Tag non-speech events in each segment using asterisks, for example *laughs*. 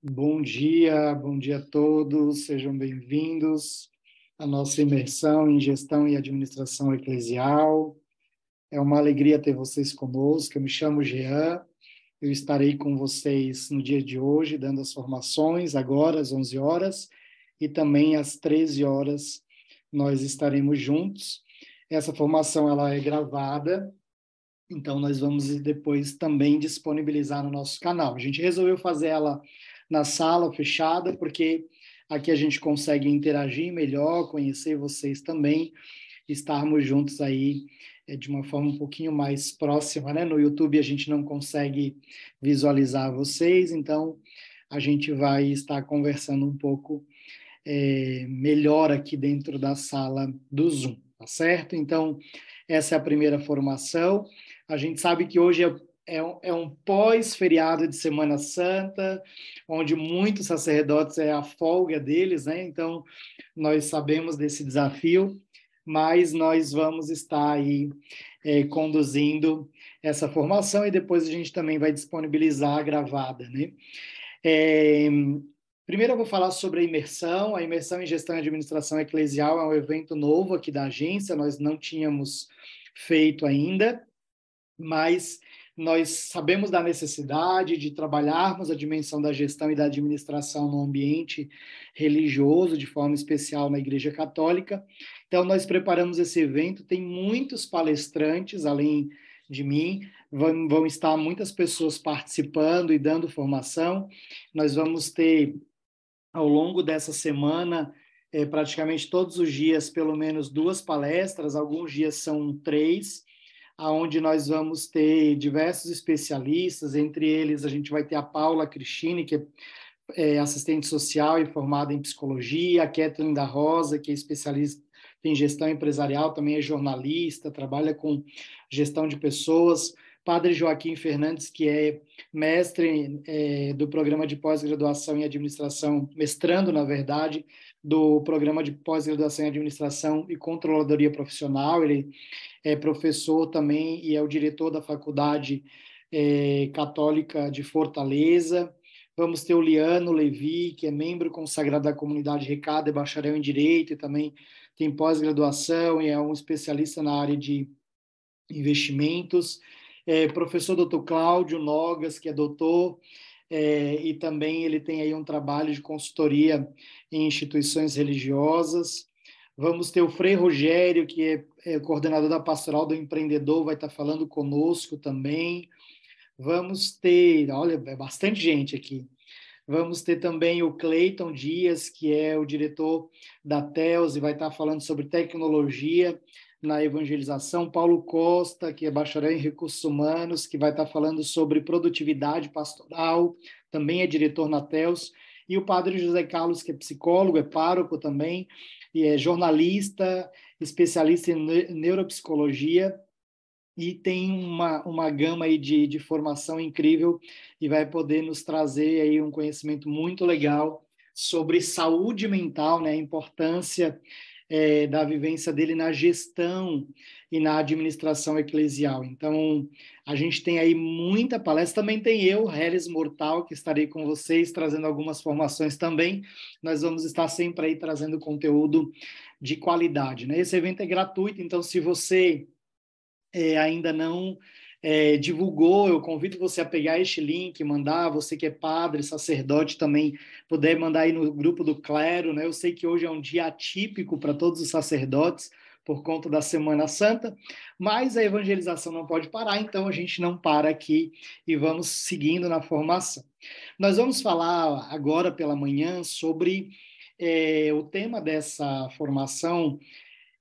Bom dia, bom dia a todos, sejam bem-vindos à nossa imersão em gestão e administração eclesial. É uma alegria ter vocês conosco. Eu me chamo Jean, eu estarei com vocês no dia de hoje, dando as formações, agora às 11 horas, e também às 13 horas nós estaremos juntos. Essa formação ela é gravada, então nós vamos depois também disponibilizar no nosso canal. A gente resolveu fazer ela na sala fechada, porque aqui a gente consegue interagir melhor, conhecer vocês também, estarmos juntos aí é, de uma forma um pouquinho mais próxima, né? No YouTube a gente não consegue visualizar vocês, então a gente vai estar conversando um pouco é, melhor aqui dentro da sala do Zoom, tá certo? Então, essa é a primeira formação. A gente sabe que hoje é é um, é um pós-feriado de Semana Santa, onde muitos sacerdotes é a folga deles, né? Então, nós sabemos desse desafio, mas nós vamos estar aí é, conduzindo essa formação e depois a gente também vai disponibilizar a gravada, né? É, primeiro eu vou falar sobre a imersão. A imersão em gestão e administração eclesial é um evento novo aqui da agência, nós não tínhamos feito ainda, mas nós sabemos da necessidade de trabalharmos a dimensão da gestão e da administração no ambiente religioso, de forma especial na Igreja Católica. Então, nós preparamos esse evento, tem muitos palestrantes, além de mim, vão, vão estar muitas pessoas participando e dando formação. Nós vamos ter, ao longo dessa semana, é, praticamente todos os dias, pelo menos duas palestras, alguns dias são três aonde nós vamos ter diversos especialistas, entre eles a gente vai ter a Paula Cristine, que é, é assistente social e formada em psicologia, a Kathleen da Rosa, que é especialista em gestão empresarial, também é jornalista, trabalha com gestão de pessoas, Padre Joaquim Fernandes, que é mestre é, do programa de pós-graduação em administração, mestrando, na verdade, do programa de pós-graduação em administração e controladoria profissional. Ele é professor também e é o diretor da faculdade é, católica de Fortaleza. Vamos ter o Liano Levi, que é membro consagrado da comunidade Recado, é bacharel em direito e também tem pós-graduação e é um especialista na área de investimentos. É, professor Dr. Cláudio Nogas, que é doutor é, e também ele tem aí um trabalho de consultoria em instituições religiosas. Vamos ter o Frei Rogério, que é, é coordenador da Pastoral do Empreendedor, vai estar falando conosco também. Vamos ter, olha, é bastante gente aqui. Vamos ter também o Cleiton Dias, que é o diretor da TELS e vai estar falando sobre tecnologia na evangelização, Paulo Costa, que é bacharel em recursos humanos, que vai estar falando sobre produtividade pastoral, também é diretor na TELS, e o padre José Carlos, que é psicólogo, é pároco também, e é jornalista, especialista em neuropsicologia, e tem uma, uma gama aí de, de formação incrível e vai poder nos trazer aí um conhecimento muito legal sobre saúde mental, né, a importância é, da vivência dele na gestão e na administração eclesial. Então, a gente tem aí muita palestra. Também tem eu, Helis Mortal, que estarei com vocês trazendo algumas formações também. Nós vamos estar sempre aí trazendo conteúdo de qualidade. Né? Esse evento é gratuito, então, se você é, ainda não é, divulgou. Eu convido você a pegar este link, mandar, você que é padre, sacerdote também, puder mandar aí no grupo do clero. Né? Eu sei que hoje é um dia atípico para todos os sacerdotes, por conta da Semana Santa, mas a evangelização não pode parar, então a gente não para aqui e vamos seguindo na formação. Nós vamos falar agora pela manhã sobre é, o tema dessa formação.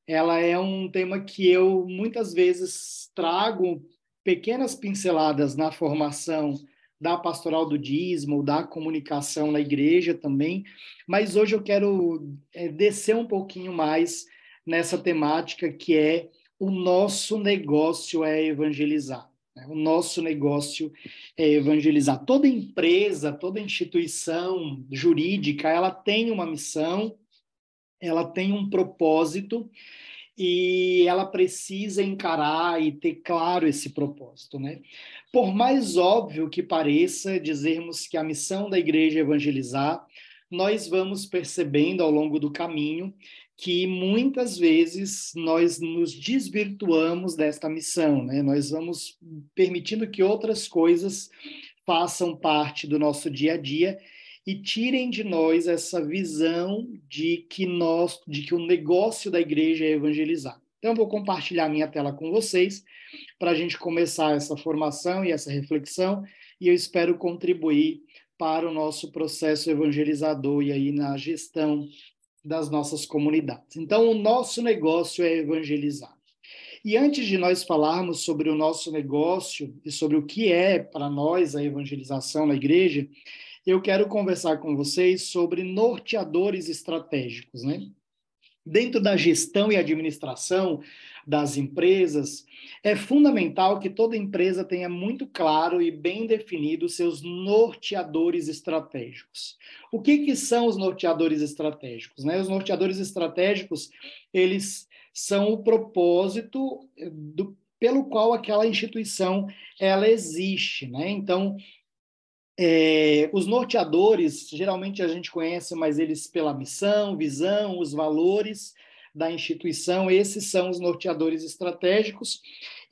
Ela é um tema que eu muitas vezes trago pequenas pinceladas na formação da pastoral do dízimo, da comunicação na igreja também, mas hoje eu quero é, descer um pouquinho mais nessa temática que é o nosso negócio é evangelizar. Né? O nosso negócio é evangelizar. Toda empresa, toda instituição jurídica, ela tem uma missão, ela tem um propósito e ela precisa encarar e ter claro esse propósito, né? Por mais óbvio que pareça dizermos que a missão da igreja é evangelizar, nós vamos percebendo ao longo do caminho que muitas vezes nós nos desvirtuamos desta missão, né? Nós vamos permitindo que outras coisas façam parte do nosso dia a dia e tirem de nós essa visão de que nós, de que o negócio da igreja é evangelizar. Então, eu vou compartilhar minha tela com vocês para a gente começar essa formação e essa reflexão, e eu espero contribuir para o nosso processo evangelizador e aí na gestão das nossas comunidades. Então, o nosso negócio é evangelizar. E antes de nós falarmos sobre o nosso negócio e sobre o que é para nós a evangelização na igreja, eu quero conversar com vocês sobre norteadores estratégicos, né? Dentro da gestão e administração das empresas, é fundamental que toda empresa tenha muito claro e bem definido seus norteadores estratégicos. O que, que são os norteadores estratégicos? Né? Os norteadores estratégicos, eles são o propósito eh, do, pelo qual aquela instituição ela existe, né? Então, é, os norteadores, geralmente a gente conhece mas eles pela missão, visão, os valores da instituição, esses são os norteadores estratégicos,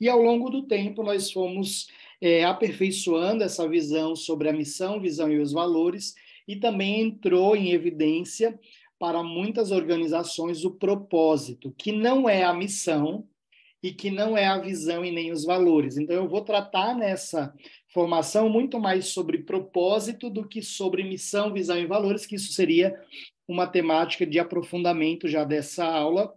e ao longo do tempo nós fomos é, aperfeiçoando essa visão sobre a missão, visão e os valores, e também entrou em evidência para muitas organizações o propósito, que não é a missão, e que não é a visão e nem os valores. Então, eu vou tratar nessa formação muito mais sobre propósito do que sobre missão, visão e valores, que isso seria uma temática de aprofundamento já dessa aula,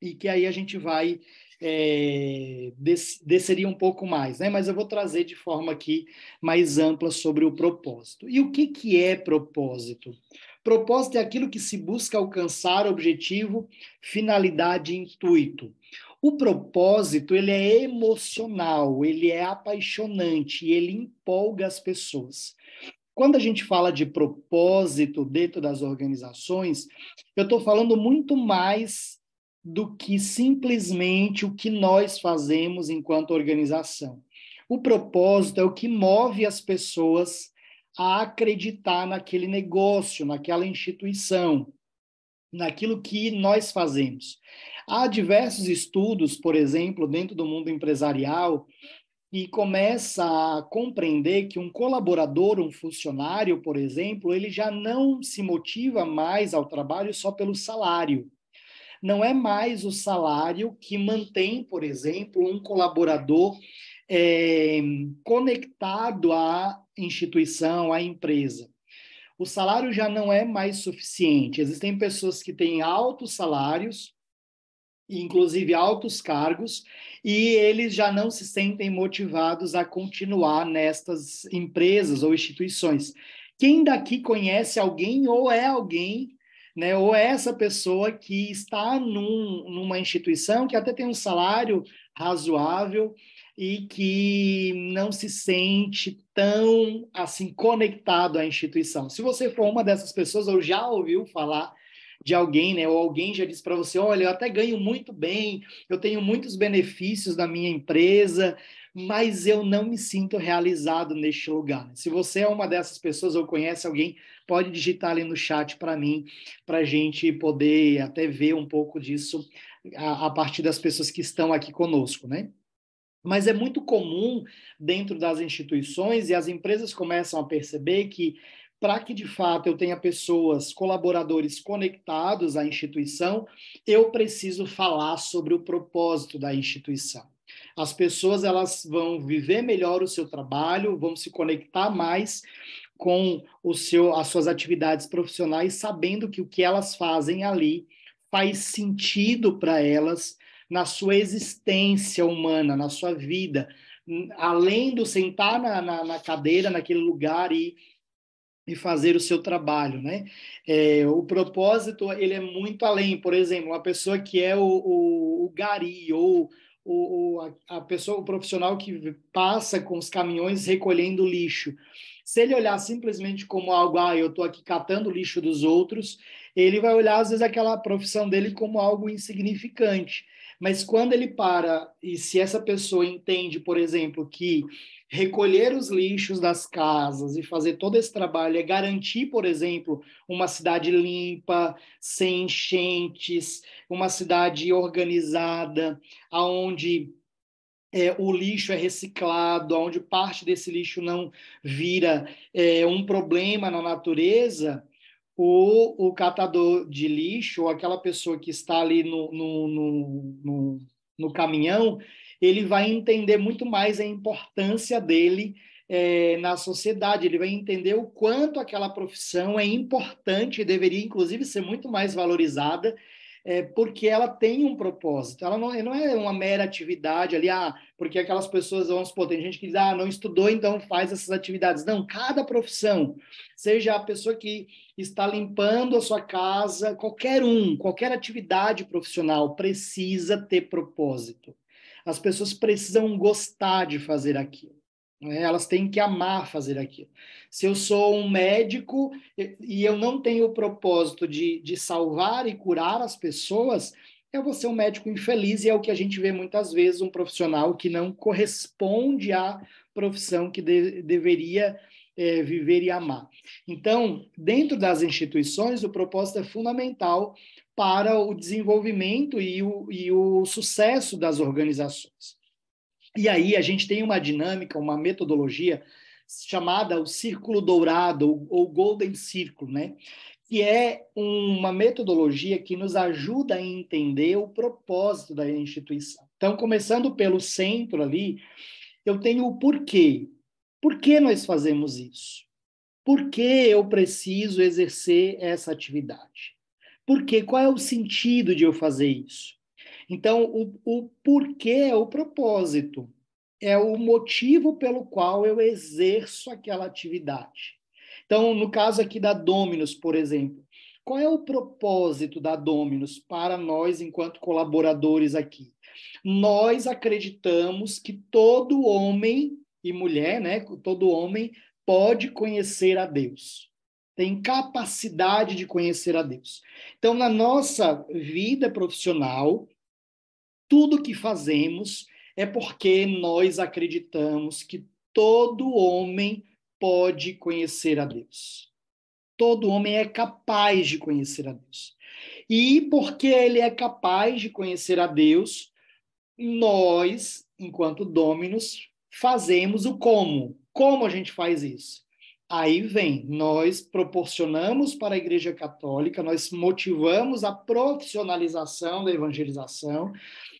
e que aí a gente vai é, des, desceria um pouco mais, né? mas eu vou trazer de forma aqui mais ampla sobre o propósito. E o que, que é propósito? Propósito é aquilo que se busca alcançar objetivo, finalidade e intuito. O propósito, ele é emocional, ele é apaixonante, ele empolga as pessoas. Quando a gente fala de propósito dentro das organizações, eu estou falando muito mais do que simplesmente o que nós fazemos enquanto organização. O propósito é o que move as pessoas a acreditar naquele negócio, naquela instituição, naquilo que nós fazemos. Há diversos estudos, por exemplo, dentro do mundo empresarial, e começa a compreender que um colaborador, um funcionário, por exemplo, ele já não se motiva mais ao trabalho só pelo salário. Não é mais o salário que mantém, por exemplo, um colaborador é, conectado à instituição, à empresa. O salário já não é mais suficiente. Existem pessoas que têm altos salários, inclusive altos cargos, e eles já não se sentem motivados a continuar nestas empresas ou instituições. Quem daqui conhece alguém ou é alguém, né, ou é essa pessoa que está num, numa instituição que até tem um salário razoável e que não se sente tão assim conectado à instituição. Se você for uma dessas pessoas ou já ouviu falar de alguém, né? Ou alguém já disse para você, olha, eu até ganho muito bem, eu tenho muitos benefícios da minha empresa, mas eu não me sinto realizado neste lugar. Se você é uma dessas pessoas ou conhece alguém, pode digitar ali no chat para mim, para a gente poder até ver um pouco disso a, a partir das pessoas que estão aqui conosco, né? Mas é muito comum dentro das instituições e as empresas começam a perceber que para que de fato eu tenha pessoas, colaboradores conectados à instituição, eu preciso falar sobre o propósito da instituição. As pessoas elas vão viver melhor o seu trabalho, vão se conectar mais com o seu, as suas atividades profissionais, sabendo que o que elas fazem ali faz sentido para elas na sua existência humana, na sua vida, além do sentar na, na, na cadeira, naquele lugar e e fazer o seu trabalho, né? É, o propósito ele é muito além. Por exemplo, uma pessoa que é o, o, o gari ou o, a, a, pessoa, o profissional que passa com os caminhões recolhendo lixo. Se ele olhar simplesmente como algo, ah, eu estou aqui catando lixo dos outros, ele vai olhar às vezes aquela profissão dele como algo insignificante. Mas quando ele para e se essa pessoa entende, por exemplo, que recolher os lixos das casas e fazer todo esse trabalho é garantir, por exemplo, uma cidade limpa, sem enchentes, uma cidade organizada, aonde é, o lixo é reciclado, onde parte desse lixo não vira é, um problema na natureza, o, o catador de lixo, ou aquela pessoa que está ali no, no, no, no, no caminhão, ele vai entender muito mais a importância dele é, na sociedade, ele vai entender o quanto aquela profissão é importante e deveria, inclusive, ser muito mais valorizada, é, porque ela tem um propósito, ela não, não, é uma mera atividade ali, ah, porque aquelas pessoas, vamos supor, tem gente que diz, ah, não estudou, então faz essas atividades. Não, cada profissão, seja a pessoa que está limpando a sua casa, qualquer um, qualquer atividade profissional precisa ter propósito. As pessoas precisam gostar de fazer aquilo. Né? Elas têm que amar fazer aquilo. Se eu sou um médico e eu não tenho o propósito de, de salvar e curar as pessoas, eu vou ser um médico infeliz, e é o que a gente vê muitas vezes: um profissional que não corresponde à profissão que de, deveria é, viver e amar. Então, dentro das instituições, o propósito é fundamental para o desenvolvimento e o, e o sucesso das organizações. E aí a gente tem uma dinâmica, uma metodologia chamada o círculo dourado ou golden Circle, né? Que é uma metodologia que nos ajuda a entender o propósito da instituição. Então, começando pelo centro ali, eu tenho o porquê. Por que nós fazemos isso? Por que eu preciso exercer essa atividade? Por quê? Qual é o sentido de eu fazer isso? Então, o, o porquê é o propósito, é o motivo pelo qual eu exerço aquela atividade. Então, no caso aqui da Dominus, por exemplo, qual é o propósito da Dominus para nós, enquanto colaboradores aqui? Nós acreditamos que todo homem e mulher, né, todo homem pode conhecer a Deus tem capacidade de conhecer a Deus. Então, na nossa vida profissional, tudo que fazemos é porque nós acreditamos que todo homem pode conhecer a Deus. Todo homem é capaz de conhecer a Deus. E porque ele é capaz de conhecer a Deus, nós, enquanto dominos, fazemos o como. Como a gente faz isso? Aí vem, nós proporcionamos para a Igreja Católica, nós motivamos a profissionalização da evangelização,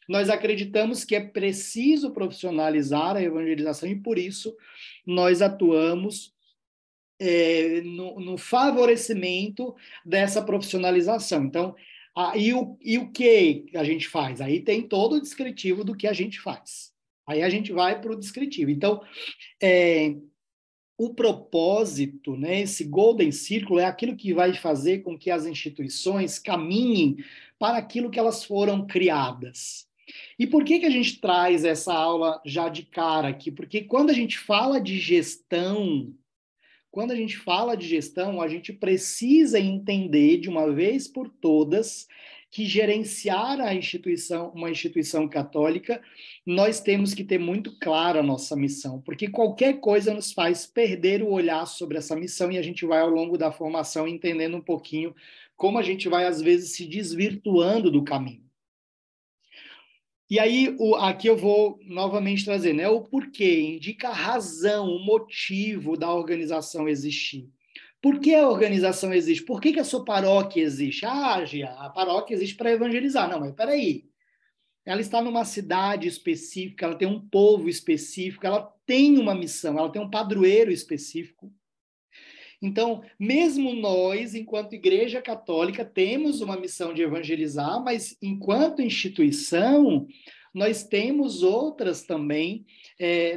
nós acreditamos que é preciso profissionalizar a evangelização e, por isso, nós atuamos é, no, no, favorecimento dessa profissionalização. Então, a, e, o, e o que a gente faz? Aí tem todo o descritivo do que a gente faz. Aí a gente vai para o descritivo. Então, é, o propósito, né, esse golden círculo é aquilo que vai fazer com que as instituições caminhem para aquilo que elas foram criadas. E por que, que a gente traz essa aula já de cara aqui? Porque quando a gente fala de gestão, quando a gente fala de gestão, a gente precisa entender de uma vez por todas que gerenciar a instituição, uma instituição católica, nós temos que ter muito clara a nossa missão, porque qualquer coisa nos faz perder o olhar sobre essa missão e a gente vai ao longo da formação entendendo um pouquinho como a gente vai às vezes se desvirtuando do caminho. E aí, o, aqui eu vou novamente trazer, né? O porquê, indica a razão, o motivo da organização existir. Por que a organização existe? Por que, que a sua paróquia existe? Ah, a paróquia existe para evangelizar. Não, mas peraí. Ela está numa cidade específica, ela tem um povo específico, ela tem uma missão, ela tem um padroeiro específico. Então, mesmo nós, enquanto Igreja Católica, temos uma missão de evangelizar, mas enquanto instituição, nós temos outras também. É, eh,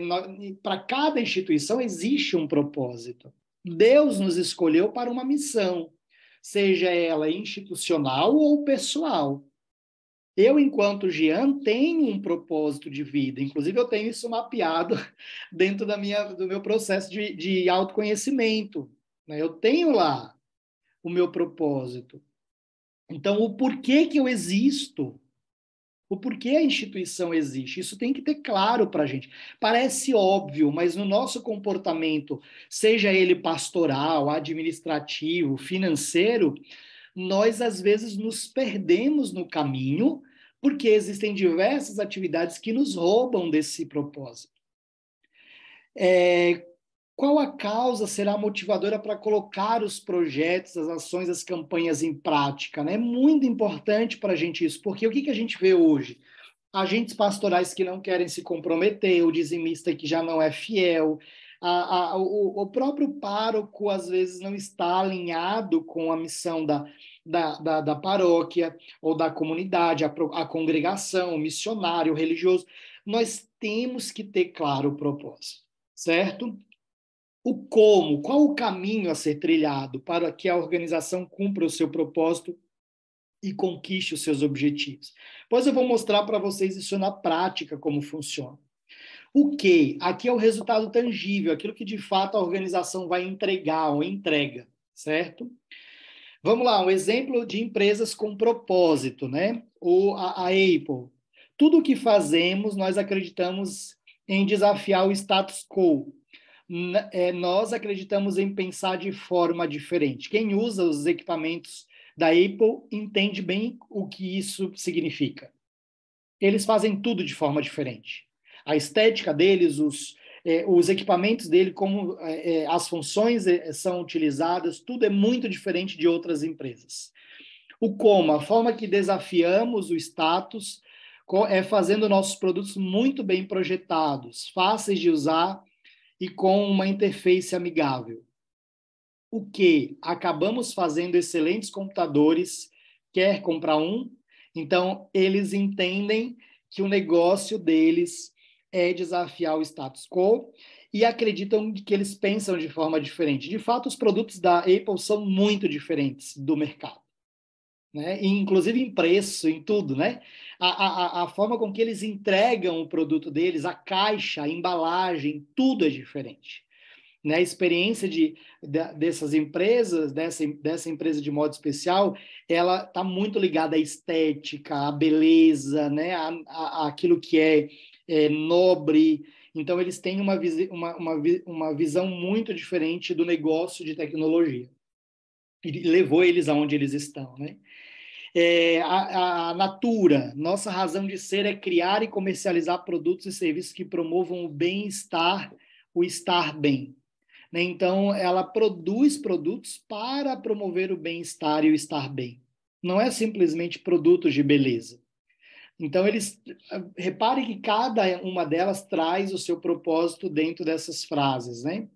para cada instituição existe um propósito. Deus nos escolheu para uma missão, seja ela institucional ou pessoal. Eu, enquanto Jean, tenho um propósito de vida. Inclusive, eu tenho isso mapeado *laughs* dentro da minha, do meu processo de, de autoconhecimento. Né? Eu tenho lá o meu propósito. Então, o porquê que eu existo? O porquê a instituição existe. Isso tem que ter claro para a gente. Parece óbvio, mas no nosso comportamento, seja ele pastoral, administrativo, financeiro, nós às vezes nos perdemos no caminho, porque existem diversas atividades que nos roubam desse propósito. É, qual a causa será motivadora para colocar os projetos, as ações, as campanhas em prática? Né? É muito importante para a gente isso, porque o que, que a gente vê hoje? Agentes pastorais que não querem se comprometer, o dizimista que já não é fiel, a, a, o, o, próprio pároco às vezes não está alinhado com a missão da, da, da, da paróquia ou da comunidade, a, a, congregação, o missionário, o religioso. Nós temos que ter claro o propósito, certo? o como, qual o caminho a ser trilhado para que a organização cumpra o seu propósito e conquiste os seus objetivos. Pois eu vou mostrar para vocês isso na prática como funciona. O que? Aqui é o resultado tangível, aquilo que de fato a organização vai entregar ou entrega, certo? Vamos lá, um exemplo de empresas com propósito, né? Ou a, a Apple. Tudo o que fazemos, nós acreditamos em desafiar o status quo, é, nós acreditamos em pensar de forma diferente. Quem usa os equipamentos da Apple entende bem o que isso significa. Eles fazem tudo de forma diferente. A estética deles, os, é, os equipamentos dele, como é, as funções são utilizadas, tudo é muito diferente de outras empresas. O como, a forma que desafiamos o status é fazendo nossos produtos muito bem projetados, fáceis de usar e com uma interface amigável. O que acabamos fazendo excelentes computadores, quer comprar um, então eles entendem que o negócio deles é desafiar o status quo e acreditam que eles pensam de forma diferente. De fato, os produtos da Apple são muito diferentes do mercado né? inclusive em preço, em tudo, né? A, a, a forma com que eles entregam o produto deles, a caixa, a embalagem, tudo é diferente. Né? A experiência de, de dessas empresas, dessa, dessa empresa de modo especial, ela está muito ligada à estética, à beleza, né? a, aquilo que é, é nobre. Então, eles têm uma, uma, uma, uma visão muito diferente do negócio de tecnologia. E levou eles aonde eles estão, né? É, a, a Natura, nossa razão de ser é criar e comercializar produtos e serviços que promovam o bem-estar, o estar bem. Né? Então, ela produz produtos para promover o bem-estar e o estar bem. Não é simplesmente produtos de beleza. Então, eles repare que cada uma delas traz o seu propósito dentro dessas frases, né?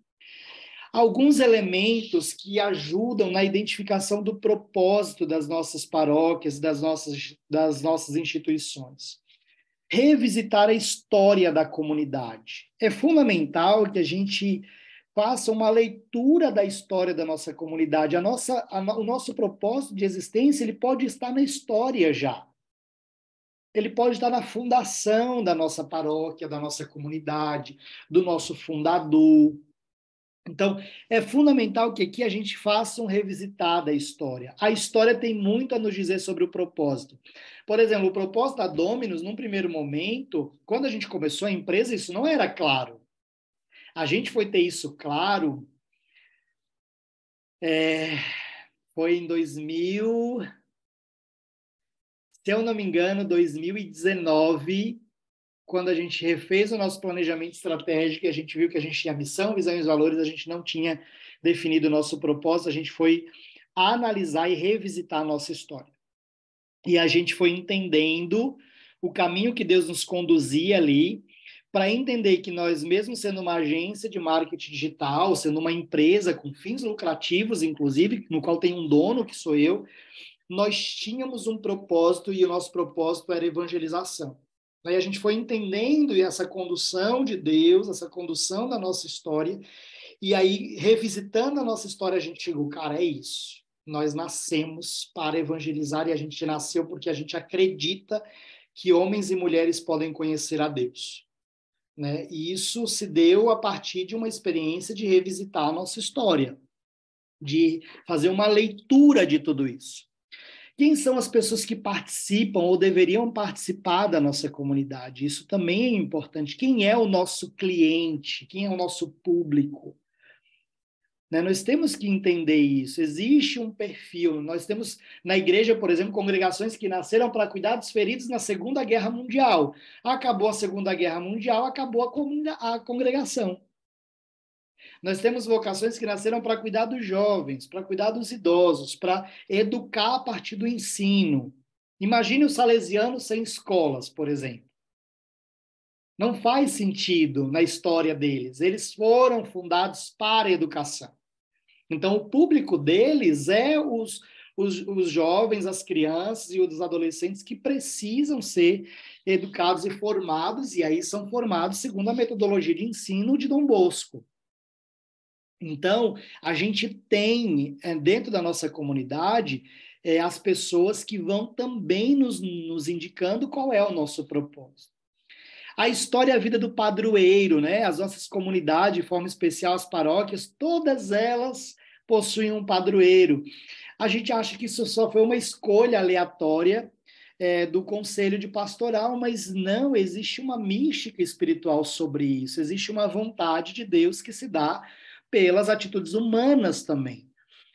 alguns elementos que ajudam na identificação do propósito das nossas paróquias, das nossas, das nossas instituições. Revisitar a história da comunidade. É fundamental que a gente faça uma leitura da história da nossa comunidade. A nossa, a o nosso propósito de existência ele pode estar na história já. Ele pode estar na fundação da nossa paróquia, da nossa comunidade, do nosso fundador, então, é fundamental que aqui a gente faça um revisitar da história. A história tem muito a nos dizer sobre o propósito. Por exemplo, o propósito da Dominus, num primeiro momento, quando a gente começou a empresa, isso não era claro. A gente foi ter isso claro. É, foi em 2000. Se eu não me engano, 2019, quando a gente refez o nosso planejamento estratégico e a gente viu que a gente tinha missão, visão e valores, a gente não tinha definido o nosso propósito, a gente foi analisar e revisitar a nossa história. E a gente foi entendendo o caminho que Deus nos conduzia ali, para entender que nós, mesmo sendo uma agência de marketing digital, sendo uma empresa com fins lucrativos, inclusive, no qual tem um dono, que sou eu, nós tínhamos um propósito e o nosso propósito era evangelização. E a gente foi entendendo essa condução de Deus, essa condução da nossa história, e aí, revisitando a nossa história, a gente chegou, cara, é isso. Nós nascemos para evangelizar e a gente nasceu porque a gente acredita que homens e mulheres podem conhecer a Deus. Né? E isso se deu a partir de uma experiência de revisitar a nossa história, de fazer uma leitura de tudo isso quem são as pessoas que participam ou deveriam participar da nossa comunidade. Isso também é importante. Quem é o nosso cliente? Quem é o nosso público? Né? Nós temos que entender isso. Existe um perfil. Nós temos na igreja, por exemplo, congregações que nasceram para cuidar dos feridos na Segunda Guerra Mundial. Acabou a Segunda Guerra Mundial, acabou a, a congregação. Nós temos vocações que nasceram para cuidar dos jovens, para cuidar dos idosos, para educar a partir do ensino. Imagine o salesiano sem escolas, por exemplo. Não faz sentido na história deles. Eles foram fundados para a educação. Então, o público deles é os, os, os, jovens, as crianças e os adolescentes que precisam ser educados e formados, e aí são formados segundo a metodologia de ensino de Dom Bosco. Então, a gente tem eh, dentro da nossa comunidade é, as pessoas que vão também nos, nos indicando qual é o nosso propósito. A história e a vida do padroeiro, né? As nossas comunidades, de forma especial as paróquias, todas elas possuem um padroeiro. A gente acha que isso só foi uma escolha aleatória é, do conselho de pastoral, mas não existe uma mística espiritual sobre isso. Existe uma vontade de Deus que se dá pelas atitudes humanas também.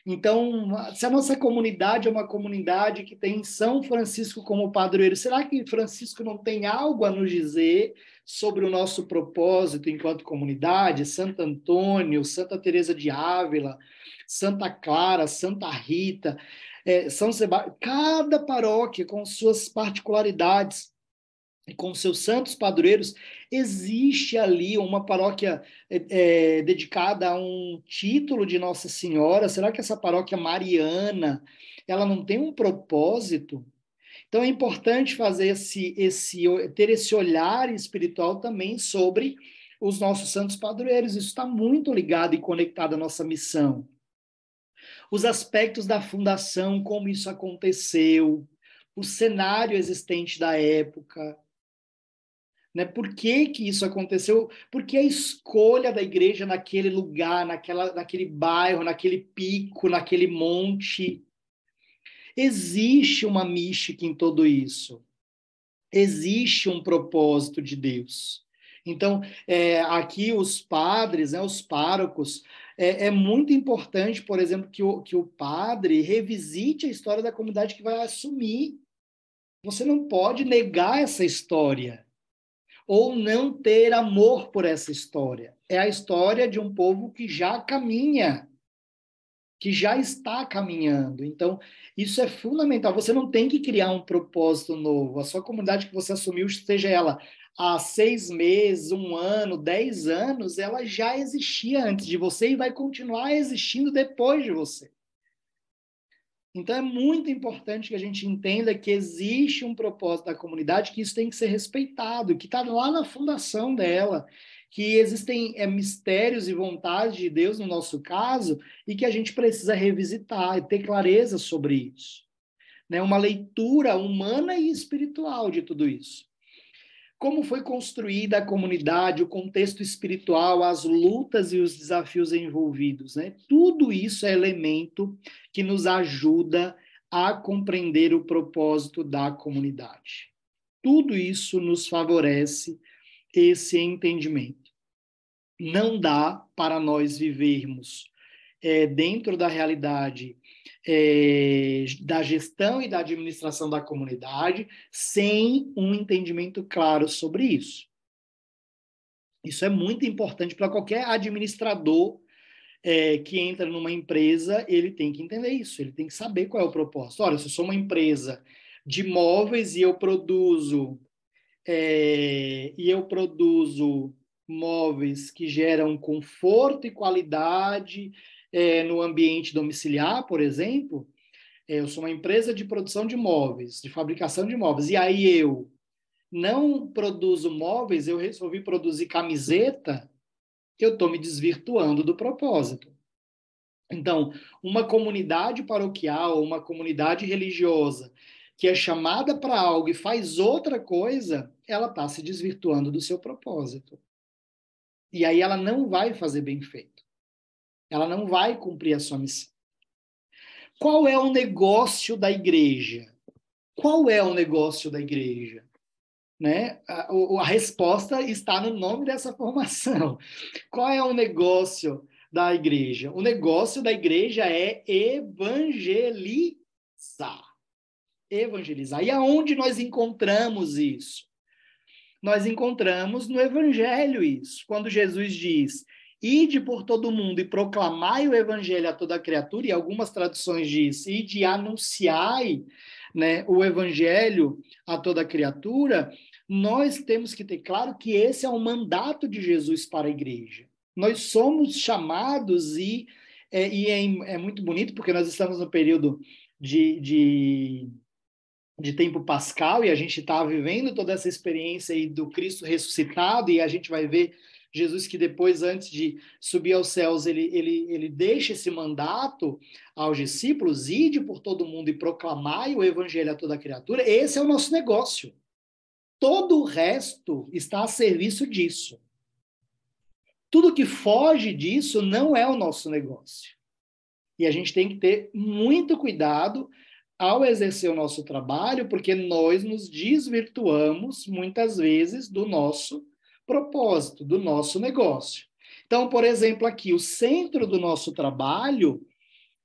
Então, se a nossa comunidade é uma comunidade que tem São Francisco como padroeiro, será que Francisco não tem algo a nos dizer sobre o nosso propósito enquanto comunidade? Santo Antônio, Santa Teresa de Ávila, Santa Clara, Santa Rita, é, São Sebastião, cada paróquia com suas particularidades com seus santos padroeiros, existe ali uma paróquia é, é, dedicada a um título de Nossa Senhora? Será que essa paróquia mariana ela não tem um propósito? Então é importante fazer esse, esse ter esse olhar espiritual também sobre os nossos santos padroeiros. Isso está muito ligado e conectado à nossa missão. Os aspectos da fundação, como isso aconteceu, o cenário existente da época, né? Por que, que isso aconteceu? Porque a escolha da igreja naquele lugar, naquela, naquele bairro, naquele pico, naquele monte. Existe uma mística em tudo isso. Existe um propósito de Deus. Então, é, aqui os padres, né, os párocos, é, é, muito importante, por exemplo, que o, que o padre revisite a história da comunidade que vai assumir. Você não pode negar essa história ou não ter amor por essa história. É a história de um povo que já caminha, que já está caminhando. Então, isso é fundamental. Você não tem que criar um propósito novo. A sua comunidade que você assumiu, seja ela há seis meses, um ano, dez anos, ela já existia antes de você e vai continuar existindo depois de você. Então é muito importante que a gente entenda que existe um propósito da comunidade, que isso tem que ser respeitado, que está lá na fundação dela, que existem é, mistérios e vontades de Deus no nosso caso e que a gente precisa revisitar e ter clareza sobre isso. Né? Uma leitura humana e espiritual de tudo isso. Como foi construída a comunidade, o contexto espiritual, as lutas e os desafios envolvidos, né? Tudo isso é elemento que nos ajuda a compreender o propósito da comunidade. Tudo isso nos favorece esse entendimento. Não dá para nós vivermos é, dentro da realidade é, da gestão e da administração da comunidade sem um entendimento claro sobre isso. Isso é muito importante para qualquer administrador é, que entra numa empresa, ele tem que entender isso, ele tem que saber qual é o propósito. Olha, se eu sou uma empresa de móveis e eu produzo é, e eu produzo móveis que geram conforto e qualidade é, no ambiente domiciliar, por exemplo, é, eu sou uma empresa de produção de móveis, de fabricação de móveis, e aí eu não produzo móveis, eu resolvi produzir camiseta, eu estou me desvirtuando do propósito. Então, uma comunidade paroquial, uma comunidade religiosa que é chamada para algo e faz outra coisa, ela está se desvirtuando do seu propósito. E aí ela não vai fazer bem feito. Ela não vai cumprir a sua missão. Qual é o negócio da igreja? Qual é o negócio da igreja? Né? A, a, resposta está no nome dessa formação. *laughs* Qual é o negócio da igreja? O negócio da igreja é evangelizar. Evangelizar. E aonde nós encontramos isso? Nós encontramos no Evangelho isso. Quando Jesus diz: Ide por todo o mundo e proclamai o evangelho a toda criatura, e algumas traduções diz, ide e anunciai né, o evangelho a toda criatura, nós temos que ter claro que esse é o mandato de Jesus para a igreja. Nós somos chamados e, é, e é, é muito bonito, porque nós estamos no período de, de de tempo pascal e a gente está vivendo toda essa experiência aí do Cristo ressuscitado e a gente vai ver Jesus que depois, antes de subir aos céus, ele, ele, ele deixa esse mandato aos discípulos, ide por todo mundo e proclamai o evangelho a toda criatura, esse é o nosso negócio. Todo o resto está a serviço disso. Tudo que foge disso não é o nosso negócio. E a gente tem que ter muito cuidado ao exercer o nosso trabalho, porque nós nos desvirtuamos muitas vezes do nosso propósito, do nosso negócio. Então, por exemplo, aqui, o centro do nosso trabalho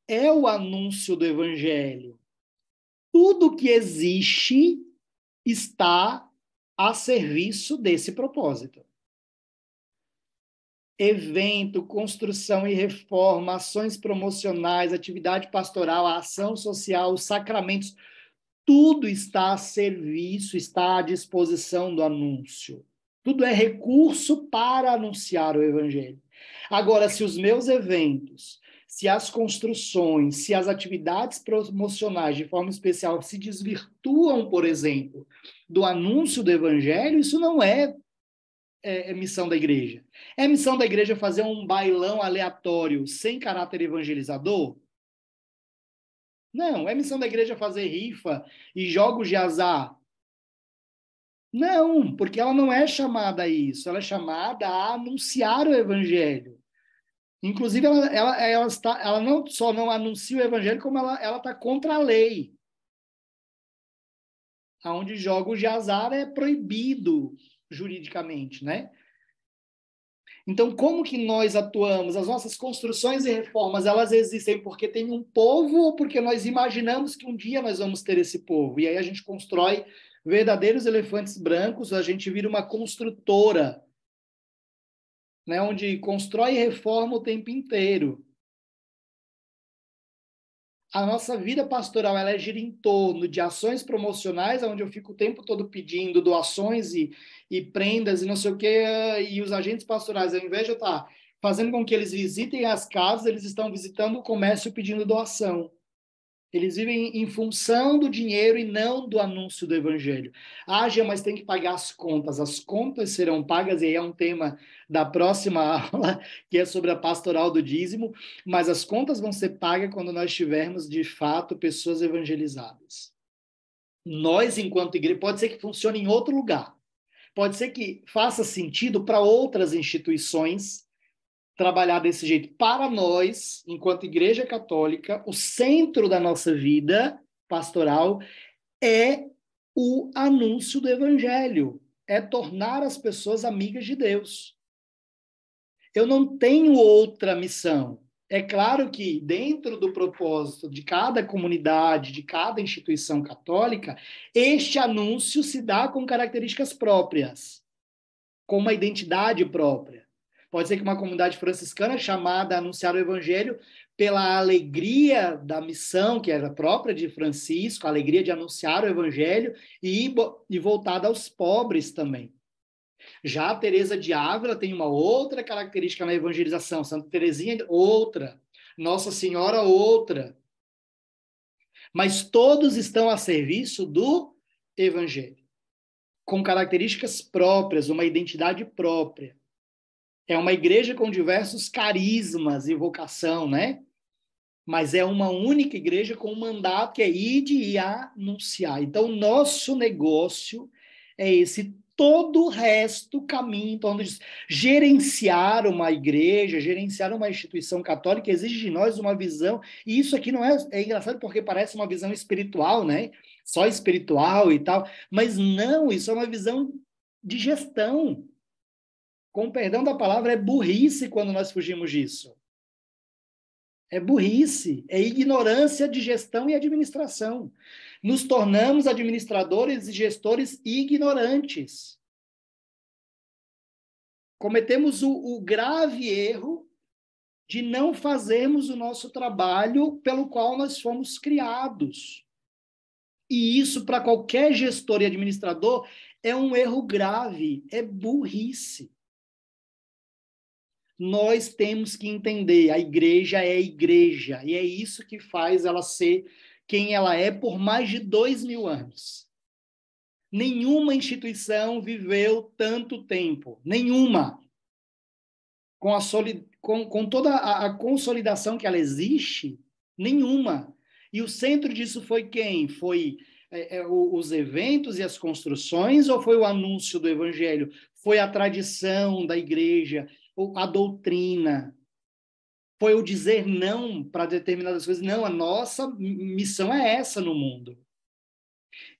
é o anúncio do evangelho. Tudo que existe está a serviço desse propósito. Evento, construção e reforma, ações promocionais, atividade pastoral, ação social, os sacramentos, tudo está a serviço, está à disposição do anúncio. Tudo é recurso para anunciar o evangelho. Agora, se os meus eventos, se as construções, se as atividades promocionais, de forma especial, se desvirtuam, por exemplo, do anúncio do evangelho, isso não é, é, é missão da igreja. É missão da igreja fazer um bailão aleatório, sem caráter evangelizador? Não, é missão da igreja fazer rifa e jogos de azar não, porque ela não é chamada a isso, ela é chamada a anunciar o evangelho. Inclusive, ela, ela, ela, está, ela não só não anuncia o evangelho, como ela está contra a lei. Onde jogos de azar é proibido juridicamente, né? Então, como que nós atuamos? As nossas construções e reformas, elas existem porque tem um povo ou porque nós imaginamos que um dia nós vamos ter esse povo? E aí a gente constrói verdadeiros elefantes brancos, a gente vira uma construtora, né, onde constrói e reforma o tempo inteiro. A nossa vida pastoral ela gira em torno de ações promocionais, onde eu fico o tempo todo pedindo doações e, e prendas e não sei o quê, e os agentes pastorais, ao invés de eu estar tá fazendo com que eles visitem as casas, eles estão visitando o comércio pedindo doação. Eles vivem em função do dinheiro e não do anúncio do evangelho. Haja, mas tem que pagar as contas. As contas serão pagas, e aí é um tema da próxima *laughs* aula, que é sobre a pastoral do dízimo. Mas as contas vão ser pagas quando nós tivermos, de fato, pessoas evangelizadas. Nós, enquanto igreja, pode ser que funcione em outro lugar. Pode ser que faça sentido para outras instituições trabalhar desse jeito. Para nós, enquanto Igreja Católica, o centro da nossa vida pastoral é o anúncio do Evangelho, é tornar as pessoas amigas de Deus. Eu não tenho outra missão. É claro que, dentro do propósito de cada comunidade, de cada instituição católica, este anúncio se dá com características próprias, com uma identidade própria. Pode ser que uma comunidade franciscana chamada a anunciar o evangelho pela alegria da missão, que era própria de Francisco, a alegria de anunciar o evangelho e, e voltada aos pobres também. Já a Teresa de Ávila tem uma outra característica na evangelização, Santa Teresinha é outra, Nossa Senhora outra. Mas todos estão a serviço do evangelho, com características próprias, uma identidade própria. É uma igreja com diversos carismas e vocação, né? Mas é uma única igreja com um mandato que é ir e anunciar. Então, nosso negócio é esse todo o resto caminha em torno disso. Gerenciar uma igreja, gerenciar uma instituição católica exige de nós uma visão, e isso aqui não é, é engraçado porque parece uma visão espiritual, né? Só espiritual e tal, mas não, isso é uma visão de gestão com perdão da palavra, é burrice quando nós fugimos disso. É burrice, é ignorância de gestão e administração. Nos tornamos administradores e gestores ignorantes. Cometemos o, o grave erro de não fazermos o nosso trabalho pelo qual nós fomos criados. E isso, para qualquer gestor e administrador, é um erro grave, é burrice nós temos que entender, a igreja é igreja, e é isso que faz ela ser quem ela é por mais de dois mil anos. Nenhuma instituição viveu tanto tempo, nenhuma. Com, a solid... com, com toda a, a consolidação que ela existe, nenhuma. E o centro disso foi quem? Foi é, é, os eventos e as construções ou foi o anúncio do evangelho? Foi a tradição da igreja a doutrina, foi o dizer não para determinadas coisas. Não, a nossa missão é essa no mundo.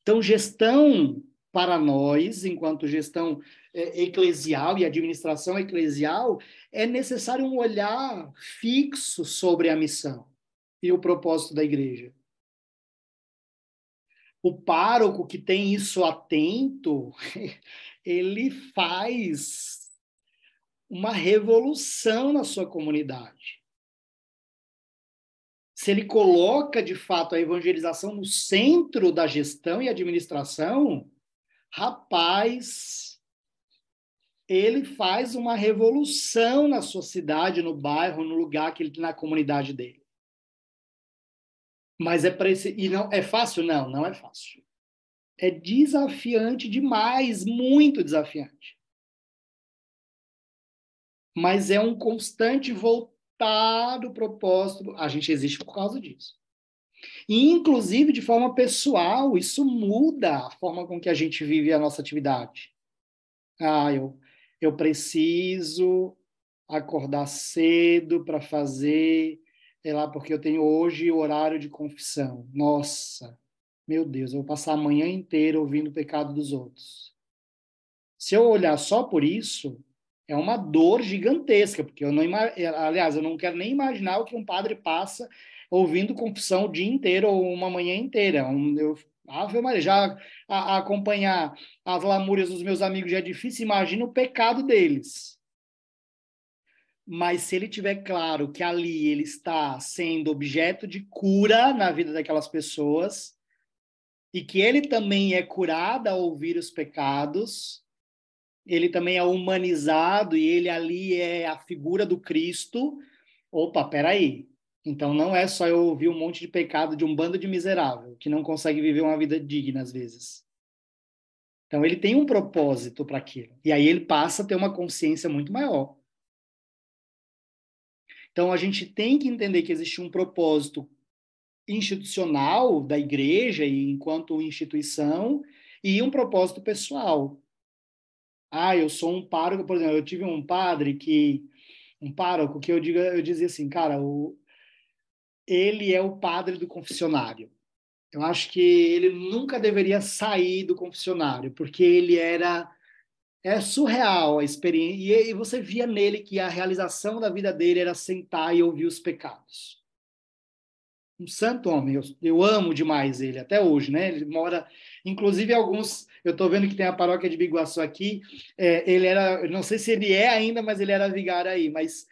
Então, gestão para nós, enquanto gestão é, eclesial e administração eclesial, é necessário um olhar fixo sobre a missão e o propósito da igreja. O pároco que tem isso atento, *laughs* ele faz uma revolução na sua comunidade. Se ele coloca, de fato, a evangelização no centro da gestão e administração, rapaz, ele faz uma revolução na sua cidade, no bairro, no lugar que ele na comunidade dele. Mas é preci... e não é fácil? Não, não é fácil. É desafiante demais, muito desafiante mas é um constante voltar do propósito. A gente existe por causa disso. E, inclusive, de forma pessoal, isso muda a forma com que a gente vive a nossa atividade. Ah, eu, eu preciso acordar cedo para fazer, sei lá, porque eu tenho hoje o horário de confissão. Nossa, meu Deus, eu vou passar a manhã inteira ouvindo o pecado dos outros. Se eu olhar só por isso, é uma dor gigantesca, porque eu não é, aliás, eu não quero nem imaginar o que um padre passa ouvindo confissão o dia inteiro ou uma manhã inteira. É um, eu, Ave Maria, já a, a acompanhar as lamúrias dos meus amigos já é difícil, imagina o pecado deles. Mas se ele tiver claro que ali ele está sendo objeto de cura na vida daquelas pessoas e que ele também é curado ao ouvir os pecados, ele também é humanizado e ele ali é a figura do Cristo. Opa, peraí. Então não é só eu ouvir um monte de pecado de um bando de miserável que não consegue viver uma vida digna às vezes. Então ele tem um propósito para aquilo. E aí ele passa a ter uma consciência muito maior. Então a gente tem que entender que existe um propósito institucional da igreja e enquanto instituição e um propósito pessoal. Ah, eu sou um pároco, por exemplo, eu tive um padre que um pároco que eu diga, eu dizia assim, cara, o, ele é o padre do confessionário. Eu acho que ele nunca deveria sair do confessionário, porque ele era é surreal a experiência e, e você via nele que a realização da vida dele era sentar e ouvir os pecados um santo homem. Eu, eu, amo demais ele até hoje, né? Ele mora, inclusive alguns, eu estou vendo que tem a paróquia de Biguaçu aqui. É, ele era, não sei se ele é ainda, mas ele era vigário aí. Mas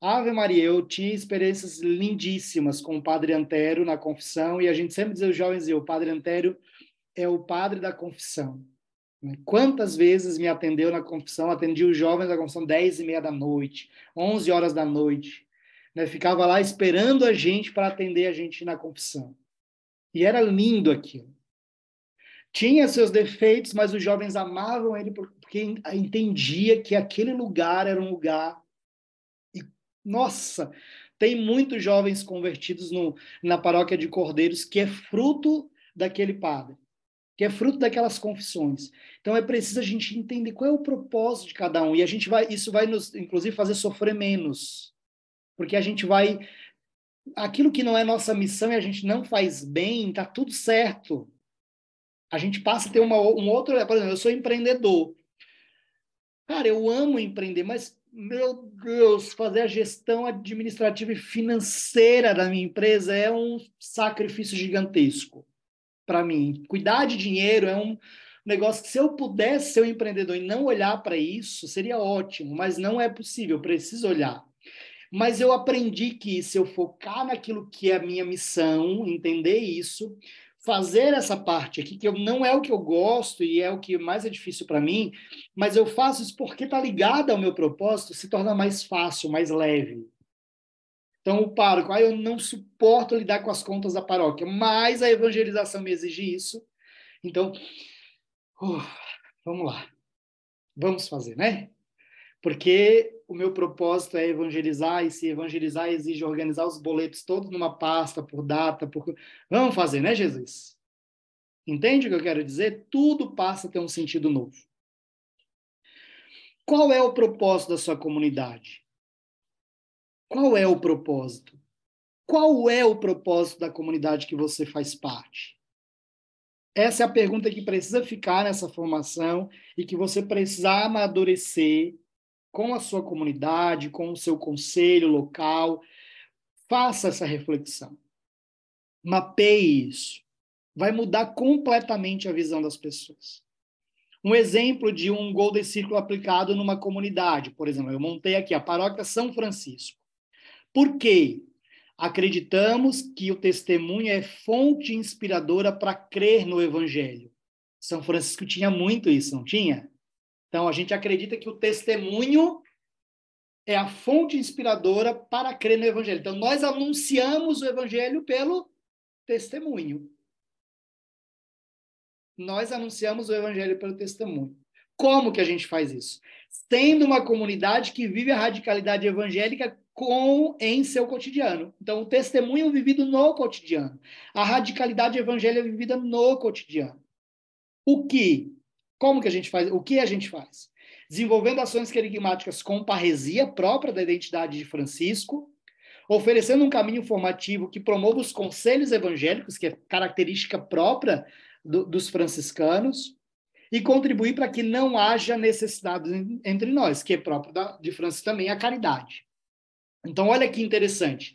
Ave Maria, eu tinha experiências lindíssimas com o Padre Antero na confissão e a gente sempre dizia os jovens e o Padre Antero é o padre da confissão. Né? Quantas vezes me atendeu na confissão? Atendi os jovens na confissão 10 e meia da noite, 11 horas da noite né? ficava lá esperando a gente para atender a gente na confissão. E era lindo aquilo. Tinha seus defeitos, mas os jovens amavam ele porque entendia que aquele lugar era um lugar. E, nossa, tem muitos jovens convertidos no, na paróquia de Cordeiros que é fruto daquele padre, que é fruto daquelas confissões. Então é preciso a gente entender qual é o propósito de cada um e a gente vai, isso vai nos, inclusive, fazer sofrer menos porque a gente vai aquilo que não é nossa missão e a gente não faz bem, está tudo certo. A gente passa a ter uma, um outro, por exemplo, eu sou empreendedor. Cara, eu amo empreender, mas meu Deus, fazer a gestão administrativa e financeira da minha empresa é um sacrifício gigantesco para mim. Cuidar de dinheiro é um negócio que se eu pudesse ser um empreendedor e não olhar para isso, seria ótimo, mas não é possível, eu preciso olhar. Mas eu aprendi que se eu focar naquilo que é a minha missão, entender isso, fazer essa parte aqui, que eu, não é o que eu gosto e é o que mais é difícil para mim, mas eu faço isso porque está ligada ao meu propósito, se torna mais fácil, mais leve. Então, o paro, ah, eu não suporto lidar com as contas da paróquia, mas a evangelização me exige isso. Então, uh, vamos lá. Vamos fazer, né? Porque o meu propósito é evangelizar, e se evangelizar exige organizar os boletos todos numa pasta, por data, por. Vamos fazer, né, Jesus? Entende o que eu quero dizer? Tudo passa a ter um sentido novo. Qual é o propósito da sua comunidade? Qual é o propósito? Qual é o propósito da comunidade que você faz parte? Essa é a pergunta que precisa ficar nessa formação e que você precisa amadurecer com a sua comunidade, com o seu conselho local. Faça essa reflexão. Mapeie isso. Vai mudar completamente a visão das pessoas. Um exemplo de um Golden Circle aplicado numa comunidade, por exemplo, eu montei aqui a paróquia São Francisco. Por quê? Acreditamos que o testemunho é fonte inspiradora para crer no Evangelho. São Francisco tinha muito isso, não tinha? Então, a gente acredita que o testemunho é a fonte inspiradora para crer no Evangelho. Então, nós anunciamos o Evangelho pelo testemunho. Nós anunciamos o Evangelho pelo testemunho. Como que a gente faz isso? Tendo uma comunidade que vive a radicalidade evangélica com em seu cotidiano. Então, o testemunho é vivido no cotidiano. A radicalidade evangélica é vivida no cotidiano. O que como que a gente faz? O que a gente faz? Desenvolvendo ações querigmáticas com parresia própria da identidade de Francisco, oferecendo um caminho formativo que promova os conselhos evangélicos, que é característica própria do, dos franciscanos, e contribuir para que não haja necessidade entre nós, que é próprio da, de Francisco também, a caridade. Então, olha que interessante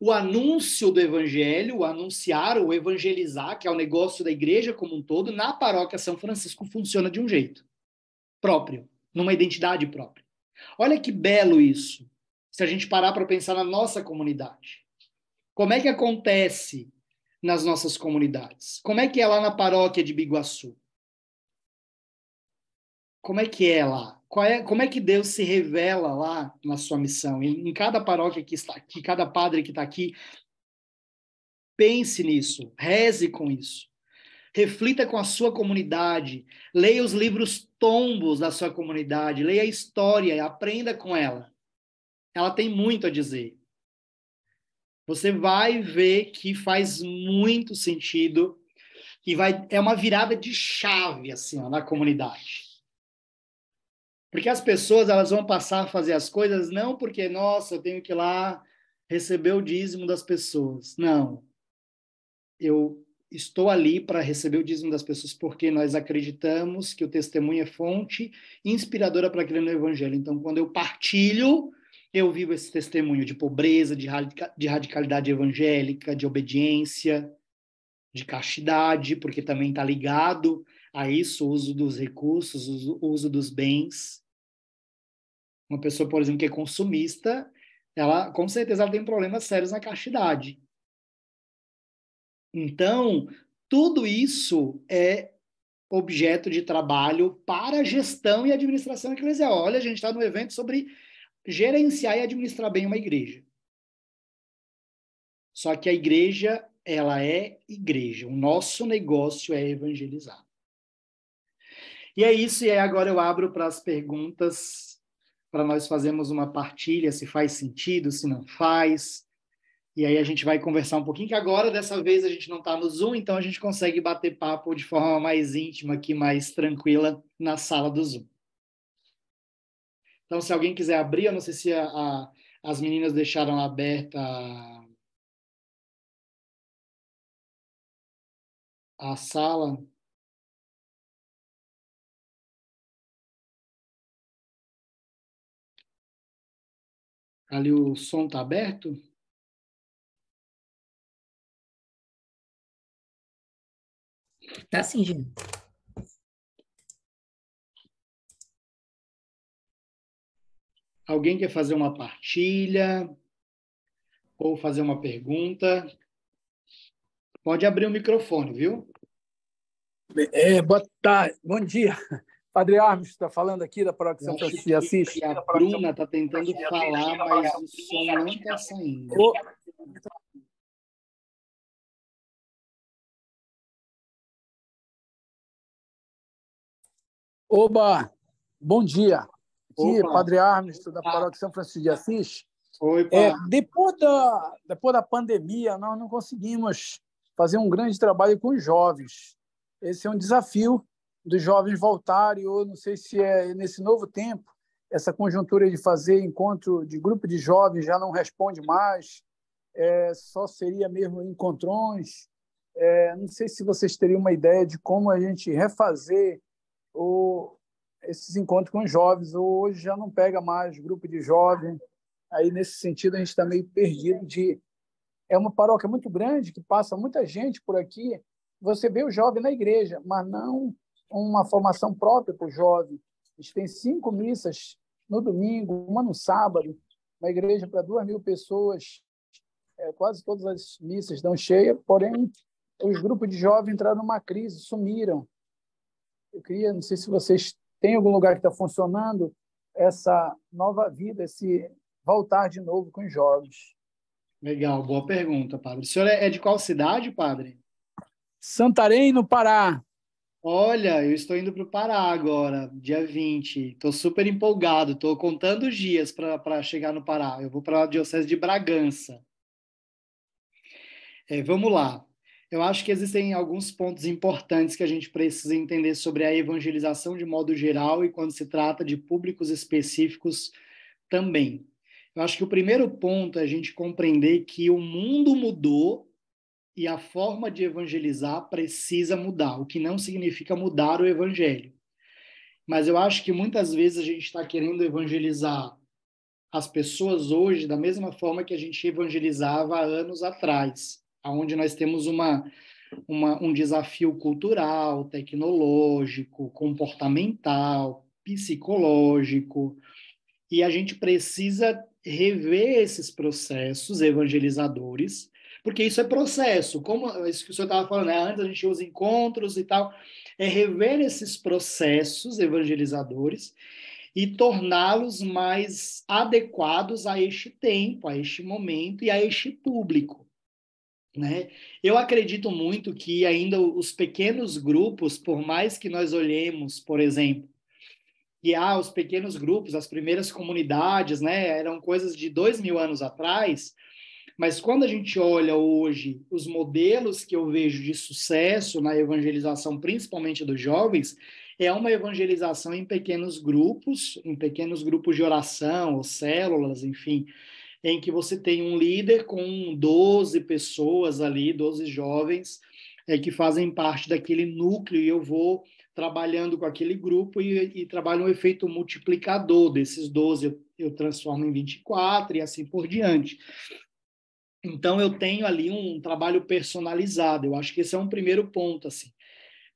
o anúncio do evangelho, o anunciar ou evangelizar, que é o negócio da igreja como um todo, na paróquia São Francisco funciona de um jeito próprio, numa identidade própria. Olha que belo isso, se a gente parar para pensar na nossa comunidade. Como é que acontece nas nossas comunidades? Como é que é lá na paróquia de Biguaçu? Como é que é lá? é, como é que Deus se revela lá na sua missão? Em, em cada paróquia que está aqui, cada padre que está aqui, pense nisso, reze com isso. Reflita com a sua comunidade, leia os livros tombos da sua comunidade, leia a história, aprenda com ela. Ela tem muito a dizer. Você vai ver que faz muito sentido e vai é uma virada de chave assim ó, na comunidade. Porque as pessoas elas vão passar a fazer as coisas não porque, nossa, eu tenho que ir lá receber o dízimo das pessoas. Não. Eu estou ali para receber o dízimo das pessoas porque nós acreditamos que o testemunho é fonte inspiradora para crer no evangelho. Então, quando eu partilho, eu vivo esse testemunho de pobreza, de, de radicalidade evangélica, de obediência, de castidade, porque também está ligado a isso, o uso dos recursos, o uso dos bens. Uma pessoa, por exemplo, que é consumista, ela com certeza ela tem problemas sérios na castidade. Então, tudo isso é objeto de trabalho para a gestão e administração eclesial. Olha, a gente está no evento sobre gerenciar e administrar bem uma igreja. Só que a igreja, ela é igreja. O nosso negócio é evangelizar. E é isso, e agora eu abro para as perguntas, para nós fazermos uma partilha, se faz sentido, se não faz. E aí a gente vai conversar um pouquinho, que agora, dessa vez, a gente não está no Zoom, então a gente consegue bater papo de forma mais íntima aqui, mais tranquila, na sala do Zoom. Então, se alguém quiser abrir, eu não sei se a, a, as meninas deixaram aberta a, a sala. Ali o som está aberto? Tá sim, gente. Alguém quer fazer uma partilha ou fazer uma pergunta? Pode abrir o microfone, viu? É, boa tarde, bom dia. Padre Armes está falando aqui da Paróquia São Francisco de Assis. a Bruna está tentando falar, mas o som não está saindo. Oba, bom dia. Aqui, Opa. Padre Armes, da Paróquia São Francisco de Assis. Oi, é, depois, da, depois da pandemia, nós não conseguimos fazer um grande trabalho com os jovens. Esse é um desafio dos jovens voltarem, ou não sei se é nesse novo tempo, essa conjuntura de fazer encontro de grupo de jovens já não responde mais, é, só seria mesmo encontrões. É, não sei se vocês teriam uma ideia de como a gente refazer o, esses encontros com os jovens, ou hoje já não pega mais grupo de jovens. Aí, nesse sentido, a gente está meio perdido de... É uma paróquia muito grande, que passa muita gente por aqui, você vê o jovem na igreja, mas não uma formação própria para o jovem. Eles têm cinco missas no domingo, uma no sábado, uma igreja para duas mil pessoas. É, quase todas as missas dão cheia, porém, os grupos de jovens entraram numa crise, sumiram. Eu queria, não sei se vocês têm algum lugar que está funcionando essa nova vida, esse voltar de novo com os jovens. Legal, boa pergunta, padre. O senhor é, é de qual cidade, padre? Santarém, no Pará. Olha, eu estou indo para o Pará agora, dia 20. Estou super empolgado, estou contando os dias para chegar no Pará. Eu vou para a Diocese de Bragança. É, vamos lá. Eu acho que existem alguns pontos importantes que a gente precisa entender sobre a evangelização de modo geral e quando se trata de públicos específicos também. Eu acho que o primeiro ponto é a gente compreender que o mundo mudou e a forma de evangelizar precisa mudar, o que não significa mudar o evangelho. Mas eu acho que muitas vezes a gente está querendo evangelizar as pessoas hoje da mesma forma que a gente evangelizava há anos atrás, aonde nós temos uma, uma, um desafio cultural, tecnológico, comportamental, psicológico, e a gente precisa rever esses processos evangelizadores porque isso é processo. Como isso que o senhor estava falando, né? antes a gente tinha os encontros e tal, é rever esses processos evangelizadores e torná-los mais adequados a este tempo, a este momento e a este público. Né? Eu acredito muito que ainda os pequenos grupos, por mais que nós olhemos, por exemplo, que ah, os pequenos grupos, as primeiras comunidades, né, eram coisas de dois mil anos atrás, mas quando a gente olha hoje os modelos que eu vejo de sucesso na evangelização, principalmente dos jovens, é uma evangelização em pequenos grupos, em pequenos grupos de oração ou células, enfim, em que você tem um líder com 12 pessoas ali, 12 jovens, é, que fazem parte daquele núcleo e eu vou trabalhando com aquele grupo e, e trabalho um efeito multiplicador desses 12, eu, eu transformo em 24 e assim por diante. Então eu tenho ali um trabalho personalizado. Eu acho que esse é um primeiro ponto assim.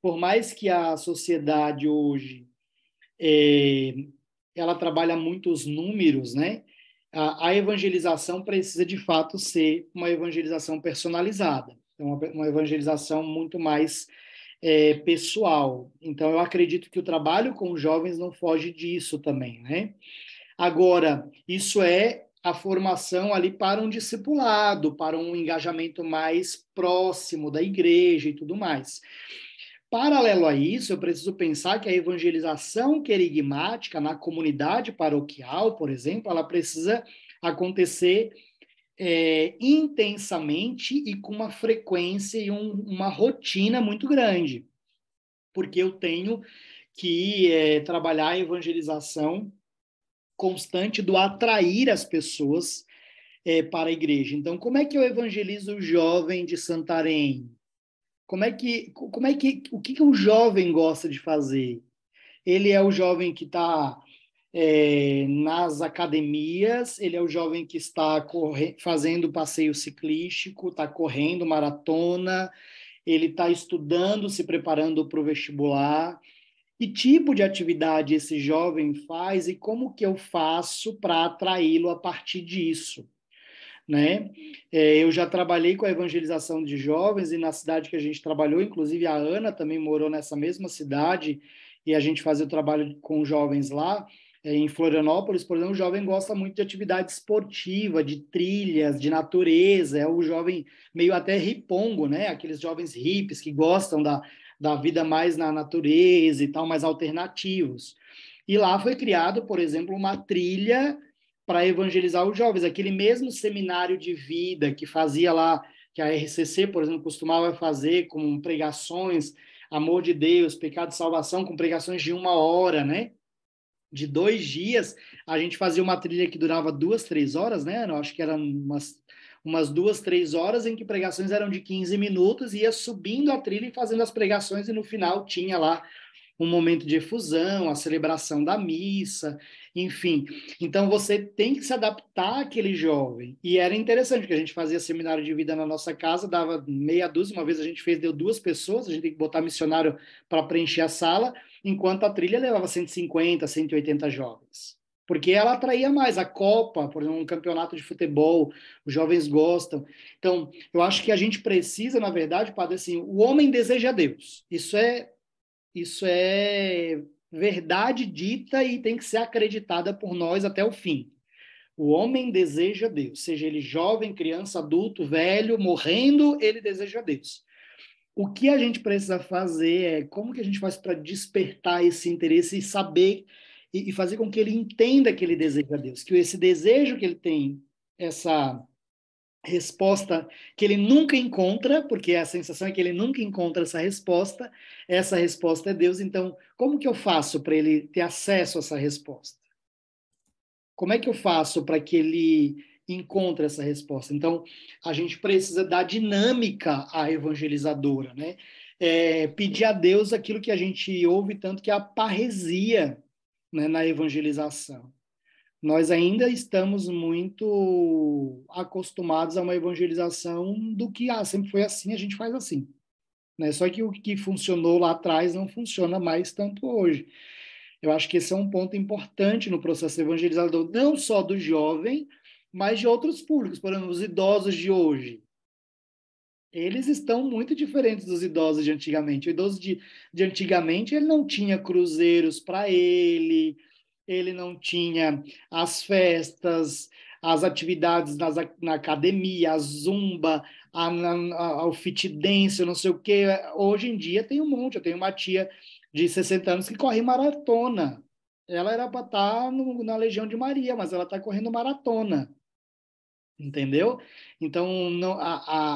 Por mais que a sociedade hoje é, ela trabalha muitos números, né? A, a, evangelização precisa de fato ser uma evangelização personalizada, é uma, uma evangelização muito mais é, pessoal. Então eu acredito que o trabalho com os jovens não foge disso também, né? Agora isso é a formação ali para um discipulado, para um engajamento mais próximo da igreja e tudo mais. Paralelo a isso, eu preciso pensar que a evangelização querigmática na comunidade paroquial, por exemplo, ela precisa acontecer é, intensamente e com uma frequência e um, uma rotina muito grande, porque eu tenho que é, trabalhar a evangelização constante do atrair as pessoas é, para a igreja. Então, como é que eu evangelizo o jovem de Santarém? Como é que, como é que, o que, que o jovem gosta de fazer? Ele é o jovem que está é, nas academias, ele é o jovem que está corre, fazendo passeio ciclístico, está correndo maratona, ele está estudando, se preparando para o vestibular, que tipo de atividade esse jovem faz e como que eu faço para atraí-lo a partir disso. Né? É, eu já trabalhei com a evangelização de jovens e na cidade que a gente trabalhou, inclusive a Ana também morou nessa mesma cidade e a gente fazia o trabalho com jovens lá. É, em Florianópolis, por exemplo, o jovem gosta muito de atividade esportiva, de trilhas, de natureza. É o jovem meio até ripongo, né? Aqueles jovens hippies que gostam da, da vida mais na natureza e tal, mais alternativos. E lá foi criado, por exemplo, uma trilha para evangelizar os jovens, aquele mesmo seminário de vida que fazia lá, que a RCC, por exemplo, costumava fazer com pregações, amor de Deus, pecado e salvação, com pregações de uma hora, né? De dois dias, a gente fazia uma trilha que durava duas, três horas, né? Eu acho que era umas umas duas, três horas em que pregações eram de 15 minutos, ia subindo a trilha e fazendo as pregações, e no final tinha lá um momento de efusão, a celebração da missa, enfim. Então você tem que se adaptar àquele jovem. E era interessante que a gente fazia seminário de vida na nossa casa, dava meia dúzia, uma vez a gente fez, deu duas pessoas, a gente tem que botar missionário para preencher a sala, enquanto a trilha levava 150, 180 jovens porque ela atraía mais a Copa, por exemplo, um campeonato de futebol, os jovens gostam. Então, eu acho que a gente precisa, na verdade, padre, assim, o homem deseja Deus. Isso é isso é verdade dita e tem que ser acreditada por nós até o fim. O homem deseja Deus, seja ele jovem, criança, adulto, velho, morrendo, ele deseja Deus. O que a gente precisa fazer é como que a gente faz para despertar esse interesse e saber e, e fazer com que ele entenda que ele deseja Deus, que esse desejo que ele tem, essa resposta que ele nunca encontra, porque a sensação é que ele nunca encontra essa resposta, essa resposta é Deus, então como que eu faço para ele ter acesso a essa resposta? Como é que eu faço para que ele encontre essa resposta? Então, a gente precisa dar dinâmica à evangelizadora, né? É, pedir a Deus aquilo que a gente ouve tanto que é a parresia, né, na evangelização. Nós ainda estamos muito acostumados a uma evangelização do que ah, sempre foi assim, a gente faz assim. Né? Só que o que funcionou lá atrás não funciona mais tanto hoje. Eu acho que esse é um ponto importante no processo evangelizador, não só do jovem, mas de outros públicos, por exemplo, os idosos de hoje eles estão muito diferentes dos idosos de antigamente. O idoso de, de antigamente ele não tinha cruzeiros para ele, ele não tinha as festas, as atividades nas, na academia, a zumba, a, a, a, o fit dance, não sei o quê. Hoje em dia tem um monte. Eu tenho uma tia de 60 anos que corre maratona. Ela era para estar tá no, na Legião de Maria, mas ela está correndo maratona entendeu? Então, não, a,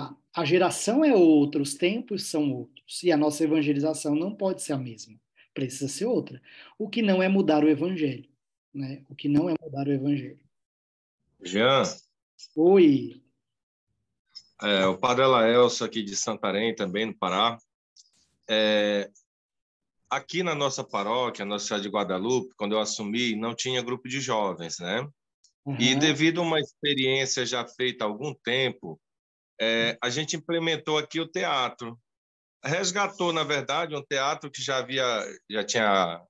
a, a geração é outra, os tempos são outros, e a nossa evangelização não pode ser a mesma, precisa ser outra. O que não é mudar o evangelho, né? O que não é mudar o evangelho. Jean. Oi. É, o padre Laelso aqui de Santarém, também no Pará. É, aqui na nossa paróquia, Nossa cidade de Guadalupe, quando eu assumi, não tinha grupo de jovens, né? Uhum. E devido a uma experiência já feita há algum tempo, é, hum. a gente implementou aqui o teatro. Resgatou, na verdade, um teatro que já havia, já tinha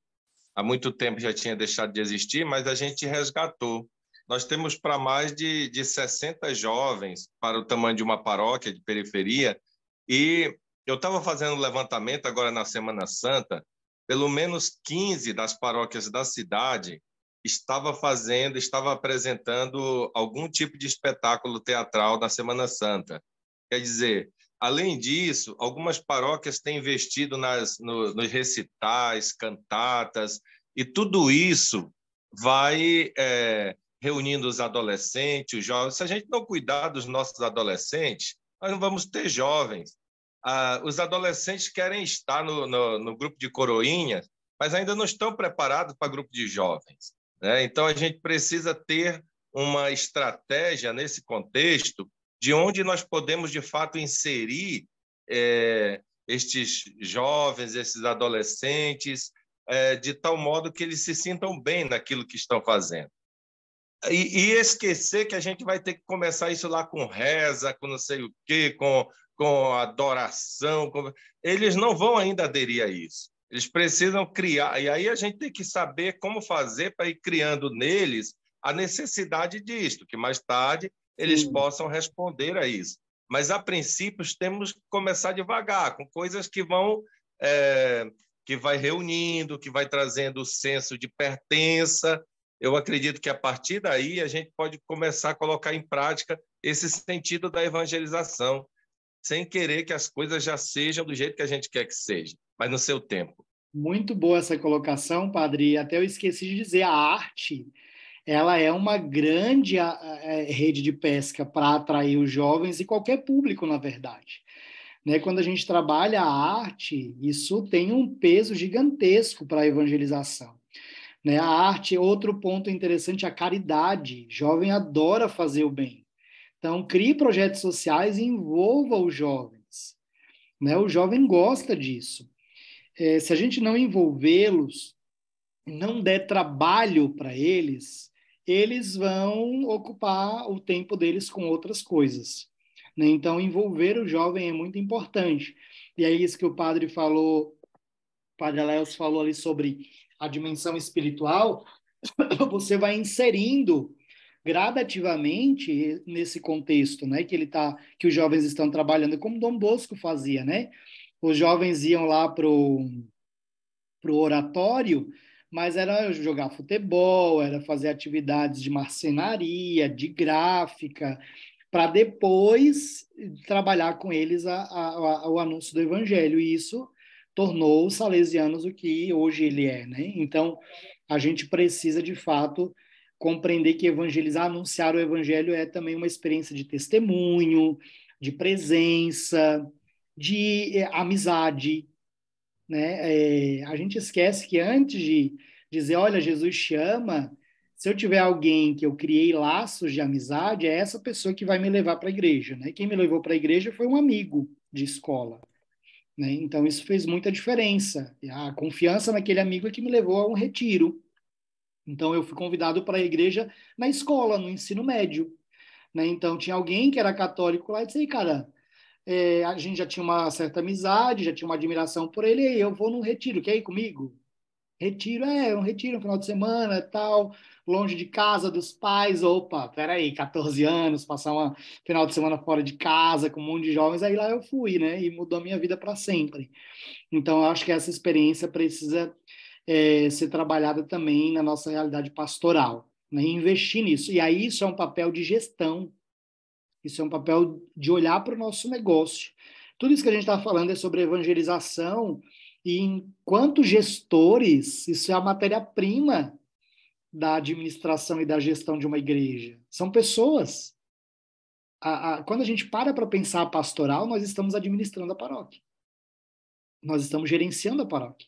há muito tempo já tinha deixado de existir, mas a gente resgatou. Nós temos para mais de, de 60 jovens, para o tamanho de uma paróquia de periferia, e eu estava fazendo levantamento agora na Semana Santa, pelo menos 15 das paróquias da cidade estava fazendo, estava apresentando algum tipo de espetáculo teatral na Semana Santa. Quer dizer, além disso, algumas paróquias têm investido nas, no, nos recitais, cantatas, e tudo isso vai é, reunindo os adolescentes, os jovens. Se a gente não cuidar dos nossos adolescentes, nós não vamos ter jovens. Ah, os adolescentes querem estar no, no, no grupo de coroinhas, mas ainda não estão preparados para grupo de jovens. Né? Então, a gente precisa ter uma estratégia nesse contexto de onde nós podemos, de fato, inserir é, estes jovens, esses adolescentes, é, de tal modo que eles se sintam bem naquilo que estão fazendo. E, e, esquecer que a gente vai ter que começar isso lá com reza, com não sei o quê, com, com adoração. Com... Eles não vão ainda aderir a isso. Eles precisam criar, e aí a gente tem que saber como fazer para ir criando neles a necessidade disto, que mais tarde eles Sim. possam responder a isso. Mas, a princípios, temos que começar devagar, com coisas que vão. É, que vai reunindo, que vai trazendo o senso de pertença. Eu acredito que a partir daí a gente pode começar a colocar em prática esse sentido da evangelização, sem querer que as coisas já sejam do jeito que a gente quer que seja mas no seu tempo. Muito boa essa colocação, Padre. Até eu esqueci de dizer, a arte ela é uma grande é, rede de pesca para atrair os jovens e qualquer público, na verdade. Né? Quando a gente trabalha a arte, isso tem um peso gigantesco para a evangelização. Né? A arte, outro ponto interessante, a caridade. Jovem adora fazer o bem. Então, crie projetos sociais e envolva os jovens. Né? O jovem gosta disso é, se a gente não envolvê-los, não der trabalho para eles, eles vão ocupar o tempo deles com outras coisas. Né? Então, envolver o jovem é muito importante. E é isso que o padre falou, o padre Léos falou ali sobre a dimensão espiritual, *coughs* você vai inserindo gradativamente nesse contexto, né, que ele tá, que os jovens estão trabalhando, como Dom Bosco fazia, né? os jovens iam lá para o oratório, mas era jogar futebol, era fazer atividades de marcenaria, de gráfica, para depois trabalhar com eles a, a, a, o anúncio do evangelho. E isso tornou os salesianos o que hoje ele é. Né? Então, a gente precisa, de fato, compreender que evangelizar, anunciar o evangelho é também uma experiência de testemunho, de presença, de é, amizade. Né? É, a gente esquece que antes de dizer, olha, Jesus te ama, se eu tiver alguém que eu criei laços de amizade, é essa pessoa que vai me levar para a igreja. Né? Quem me levou para a igreja foi um amigo de escola. Né? Então, isso fez muita diferença. A confiança naquele amigo é que me levou a um retiro. Então, eu fui convidado para a igreja na escola, no ensino médio. Né? Então, tinha alguém que era católico lá e disse, cara, é, a gente já tinha uma certa amizade, já tinha uma admiração por ele, e eu vou num retiro, quer ir comigo? Retiro, é, um retiro, um final de semana, tal, longe de casa dos pais, opa, peraí, 14 anos, passar um final de semana fora de casa, com um monte de jovens, aí lá eu fui, né, e mudou a minha vida para sempre. Então, eu acho que essa experiência precisa é, ser trabalhada também na nossa realidade pastoral, né, investir nisso. E aí, isso é um papel de gestão, isso é um papel de olhar para o nosso negócio. Tudo isso que a gente está falando é sobre evangelização, e enquanto gestores, isso é a matéria-prima da administração e da gestão de uma igreja. São pessoas. A, a, quando a gente para para pensar a pastoral, nós estamos administrando a paróquia. Nós estamos gerenciando a paróquia.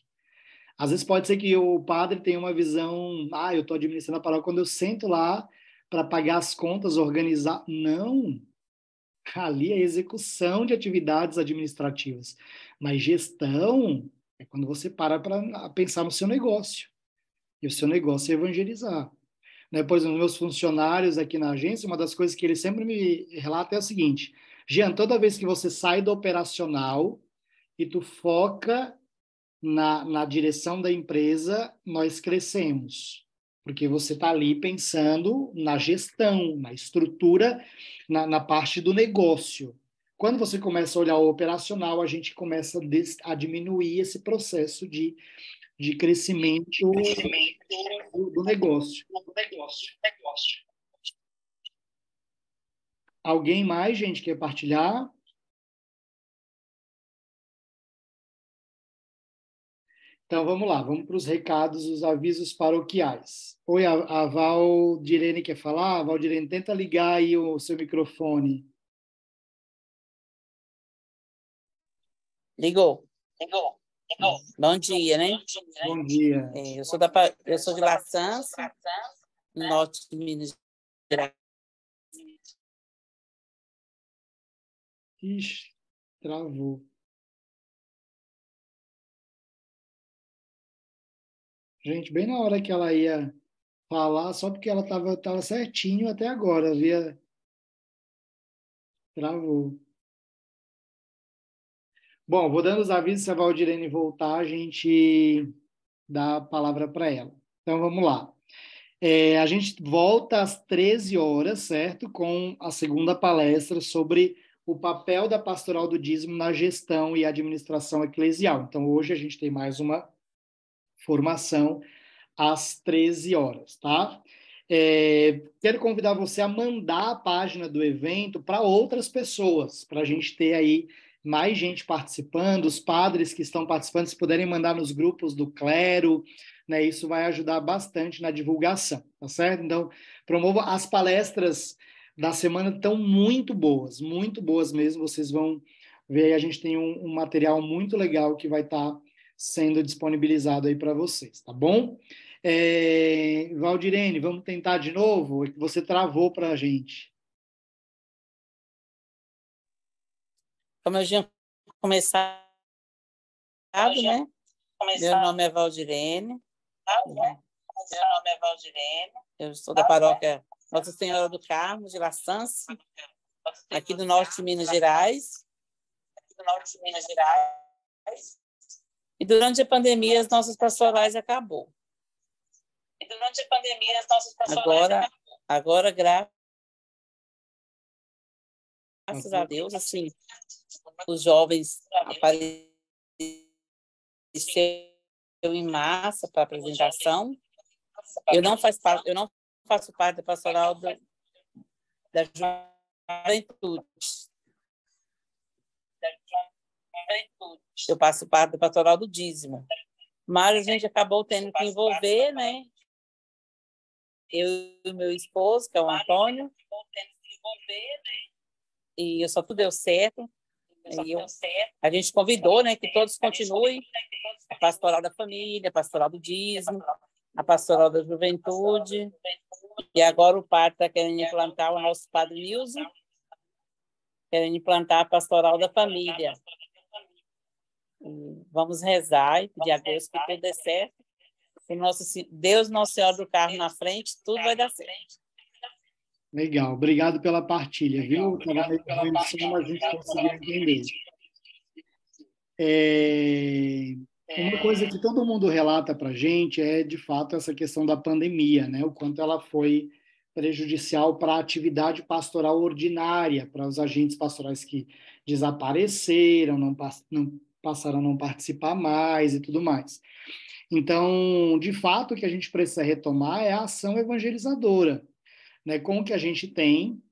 Às vezes pode ser que o padre tenha uma visão, ah, eu estou administrando a paróquia quando eu sento lá para pagar as contas, organizar. Não ali é execução de atividades administrativas. Mas gestão é quando você para para pensar no seu negócio. E o seu negócio é evangelizar. Né? Por exemplo, meus funcionários aqui na agência, uma das coisas que eles sempre me relatam é o seguinte: Jean, toda vez que você sai do operacional e tu foca na, na direção da empresa, nós crescemos porque você está ali pensando na gestão, na estrutura, na, na, parte do negócio. Quando você começa a olhar o operacional, a gente começa a, des, a diminuir esse processo de, de crescimento, crescimento do, do, negócio. do negócio. Negócio. Alguém mais, gente, quer partilhar? Então vamos lá, vamos para os recados, os avisos paroquiais. Oi, a, a Direne quer falar? A Direne, tenta ligar aí o seu microfone. Ligou. Ligou. Ligou. Bom dia, né? Bom dia. É, eu, sou da, eu sou de La Sança, né? norte de Minas Gerais. Ixi, travou. Gente, bem na hora que ela ia falar, só porque ela estava tava certinho até agora, havia. Travou. Bom, vou dando os avisos, se a Valdirene voltar, a gente dá a palavra para ela. Então, vamos lá. É, a gente volta às 13 horas, certo? Com a segunda palestra sobre o papel da pastoral do dízimo na gestão e administração eclesial. Então, hoje a gente tem mais uma formação às 13 horas, tá? É, quero convidar você a mandar a página do evento para outras pessoas, para a gente ter aí mais gente participando, os padres que estão participando, se puderem mandar nos grupos do clero, né, isso vai ajudar bastante na divulgação, tá certo? Então, promova as palestras da semana estão muito boas, muito boas mesmo, vocês vão ver, a gente tem um, um material muito legal que vai estar tá sendo disponibilizado aí para vocês, tá bom? É, Valdirene, vamos tentar de novo? É que você travou para a gente. Como eu já começado, né? Meu nome é Valdirene. Meu nome é Valdirene. Eu sou da paróquia Nossa Senhora do Carmo, de La aqui do norte de Minas Gerais. Aqui do norte de Minas Gerais. E durante a pandemia, as nossas pastorais acabou. E durante a pandemia, as nossas pastorais agora, acabou. Agora, graças a uhum. Deus, assim, os jovens apareceram em massa para apresentação. Eu não, faço, eu não faço parte da pastoral da, da juventude. Eu passo parte do pastoral do dízimo. Mas a gente acabou tendo que envolver, né? Eu e meu esposo, que é o Antônio. E só tudo deu certo. E eu, a gente convidou, né, é, que todos continuem a pastoral da família, a pastoral do dízimo, a pastoral da juventude. E agora o padre está querendo implantar o nosso padre Nilson, querendo implantar a pastoral da família vamos rezar e pedir a Deus que tudo dê certo. Se nosso, Deus, Nosso Senhor do carro na frente, tudo vai dar certo. Legal, obrigado pela partilha, viu? Obrigado pela a gente conseguiu entender. É... Uma coisa que todo mundo relata para a gente é, de fato, essa questão da pandemia, né? O quanto ela foi prejudicial para a atividade pastoral ordinária, para os agentes pastorais que desapareceram, não, não passaram a não participar mais e tudo mais. Então, de fato, o que a gente precisa retomar é a ação evangelizadora, né, com o que a gente tem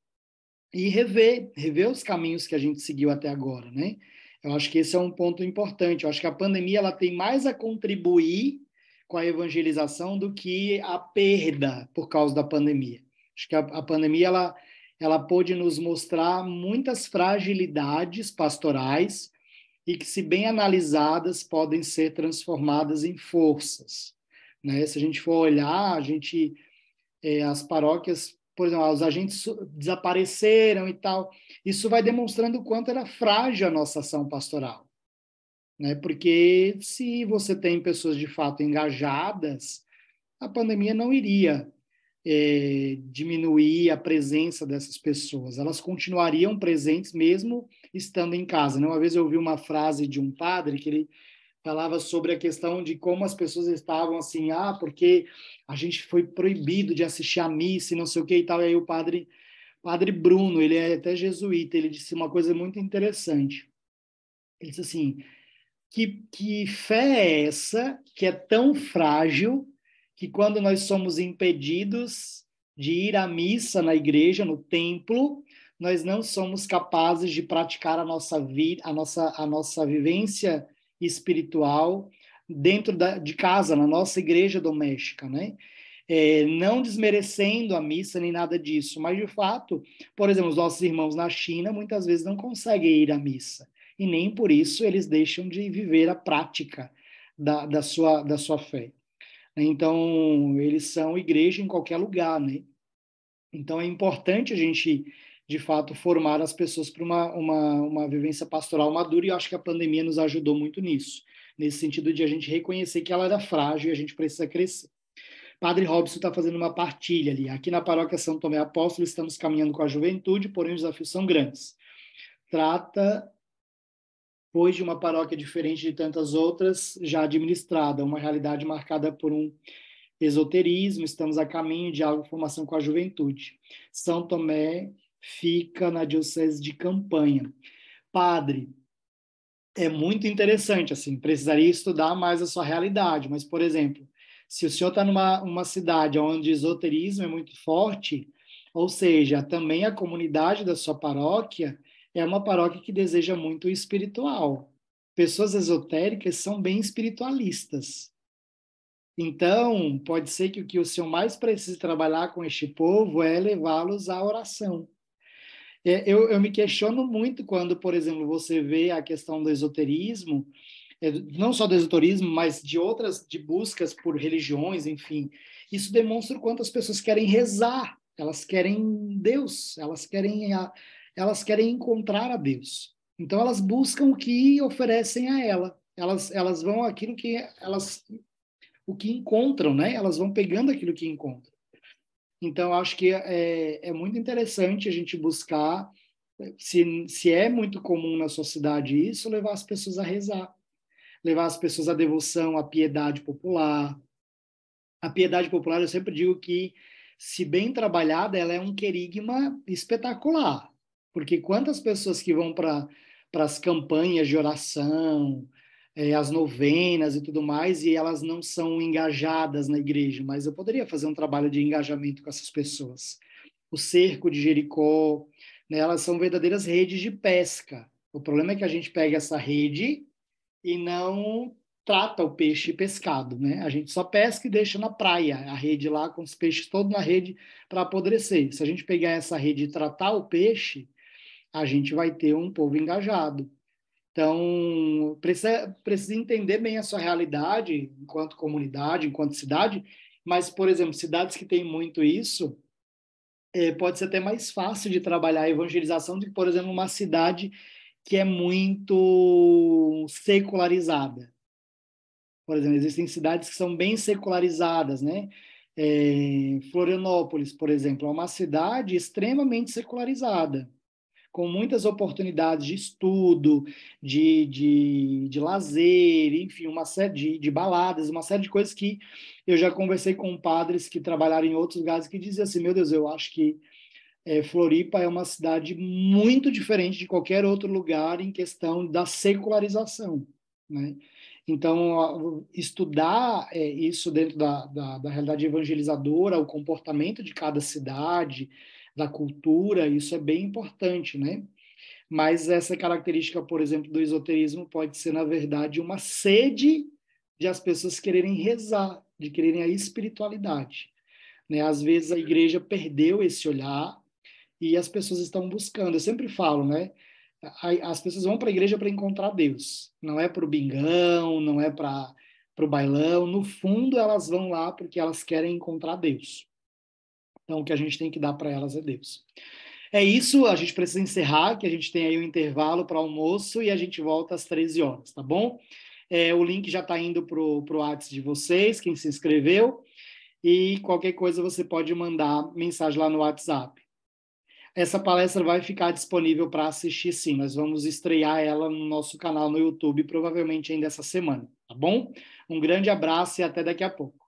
e rever, rever os caminhos que a gente seguiu até agora, né? Eu acho que esse é um ponto importante. Eu acho que a pandemia ela tem mais a contribuir com a evangelização do que a perda por causa da pandemia. Acho que a, a pandemia ela ela pôde nos mostrar muitas fragilidades pastorais, e que, se bem analisadas, podem ser transformadas em forças. Né? Se a gente for olhar, a gente, é, as paróquias, por exemplo, os agentes desapareceram e tal, isso vai demonstrando o quanto era frágil a nossa ação pastoral. Né? Porque se você tem pessoas de fato engajadas, a pandemia não iria eh, diminuir a presença dessas pessoas. Elas continuariam presentes mesmo estando em casa. Né? Uma vez eu ouvi uma frase de um padre que ele falava sobre a questão de como as pessoas estavam assim, ah, porque a gente foi proibido de assistir à missa e não sei o que e tal. E aí o padre, padre Bruno, ele é até jesuíta, ele disse uma coisa muito interessante. Ele disse assim, que, que fé é essa que é tão frágil que quando nós somos impedidos de ir à missa na igreja, no templo, nós não somos capazes de praticar a nossa vida, a nossa, a nossa vivência espiritual dentro da, de casa, na nossa igreja doméstica, né? É, não desmerecendo a missa nem nada disso, mas de fato, por exemplo, os nossos irmãos na China muitas vezes não conseguem ir à missa e nem por isso eles deixam de viver a prática da, da, sua, da sua fé. Então, eles são igreja em qualquer lugar, né? Então, é importante a gente, de fato, formar as pessoas para uma, uma, uma vivência pastoral madura, e eu acho que a pandemia nos ajudou muito nisso, nesse sentido de a gente reconhecer que ela era frágil e a gente precisa crescer. Padre Robson está fazendo uma partilha ali. Aqui na paróquia São Tomé Apóstolo estamos caminhando com a juventude, porém os desafios são grandes. Trata pois de uma paróquia diferente de tantas outras já administrada, uma realidade marcada por um esoterismo, estamos a caminho de algo formação com a juventude. São Tomé fica na diocese de Campanha. Padre, é muito interessante, assim, precisaria estudar mais a sua realidade, mas, por exemplo, se o senhor está numa uma cidade onde o esoterismo é muito forte, ou seja, também a comunidade da sua paróquia é uma paróquia que deseja muito o espiritual. Pessoas esotéricas são bem espiritualistas. Então, pode ser que o que o Senhor mais precise trabalhar com este povo é levá-los à oração. É, eu, eu, me questiono muito quando, por exemplo, você vê a questão do esoterismo, é, não só do esoterismo, mas de outras, de buscas por religiões, enfim. Isso demonstra o quanto as pessoas querem rezar, elas querem Deus, elas querem a, elas querem encontrar a Deus. Então elas buscam o que oferecem a ela. Elas, elas vão aquilo que elas o que encontram, né? Elas vão pegando aquilo que encontram. Então acho que é, é muito interessante a gente buscar se, se é muito comum na sociedade isso, levar as pessoas a rezar, levar as pessoas à devoção, à piedade popular. A piedade popular eu sempre digo que se bem trabalhada, ela é um querigma espetacular. Porque quantas pessoas que vão para as campanhas de oração, é, as novenas e tudo mais, e elas não são engajadas na igreja, mas eu poderia fazer um trabalho de engajamento com essas pessoas. O cerco de Jericó, né, elas são verdadeiras redes de pesca. O problema é que a gente pega essa rede e não trata o peixe pescado, né? A gente só pesca e deixa na praia a rede lá com os peixes todos na rede para apodrecer. Se a gente pegar essa rede e tratar o peixe, a gente vai ter um povo engajado. Então, precisa, precisa entender bem a sua realidade enquanto comunidade, enquanto cidade, mas, por exemplo, cidades que têm muito isso, é, pode ser até mais fácil de trabalhar a evangelização do que, por exemplo, uma cidade que é muito secularizada. Por exemplo, existem cidades que são bem secularizadas, né? É, Florianópolis, por exemplo, é uma cidade extremamente secularizada com muitas oportunidades de estudo, de, de, de lazer, enfim, uma série de, de baladas, uma série de coisas que eu já conversei com padres que trabalharam em outros lugares que diziam assim: meu Deus, eu acho que é, Floripa é uma cidade muito diferente de qualquer outro lugar em questão da secularização. Né? Então, estudar é, isso dentro da, da, da realidade evangelizadora, o comportamento de cada cidade, da cultura, isso é bem importante, né? Mas essa característica, por exemplo, do esoterismo pode ser, na verdade, uma sede de as pessoas quererem rezar, de quererem a espiritualidade. Né? Às vezes a igreja perdeu esse olhar e as pessoas estão buscando. Eu sempre falo, né? As pessoas vão para a igreja para encontrar Deus. Não é para o bingão, não é para o bailão. No fundo, elas vão lá porque elas querem encontrar Deus. Então, o que a gente tem que dar para elas é Deus. É isso, a gente precisa encerrar, que a gente tem aí um intervalo para almoço e a gente volta às 13 horas, tá bom? É, o link já está indo para o WhatsApp de vocês, quem se inscreveu, e qualquer coisa você pode mandar mensagem lá no WhatsApp. Essa palestra vai ficar disponível para assistir, sim. Nós vamos estrear ela no nosso canal no YouTube, provavelmente ainda essa semana, tá bom? Um grande abraço e até daqui a pouco.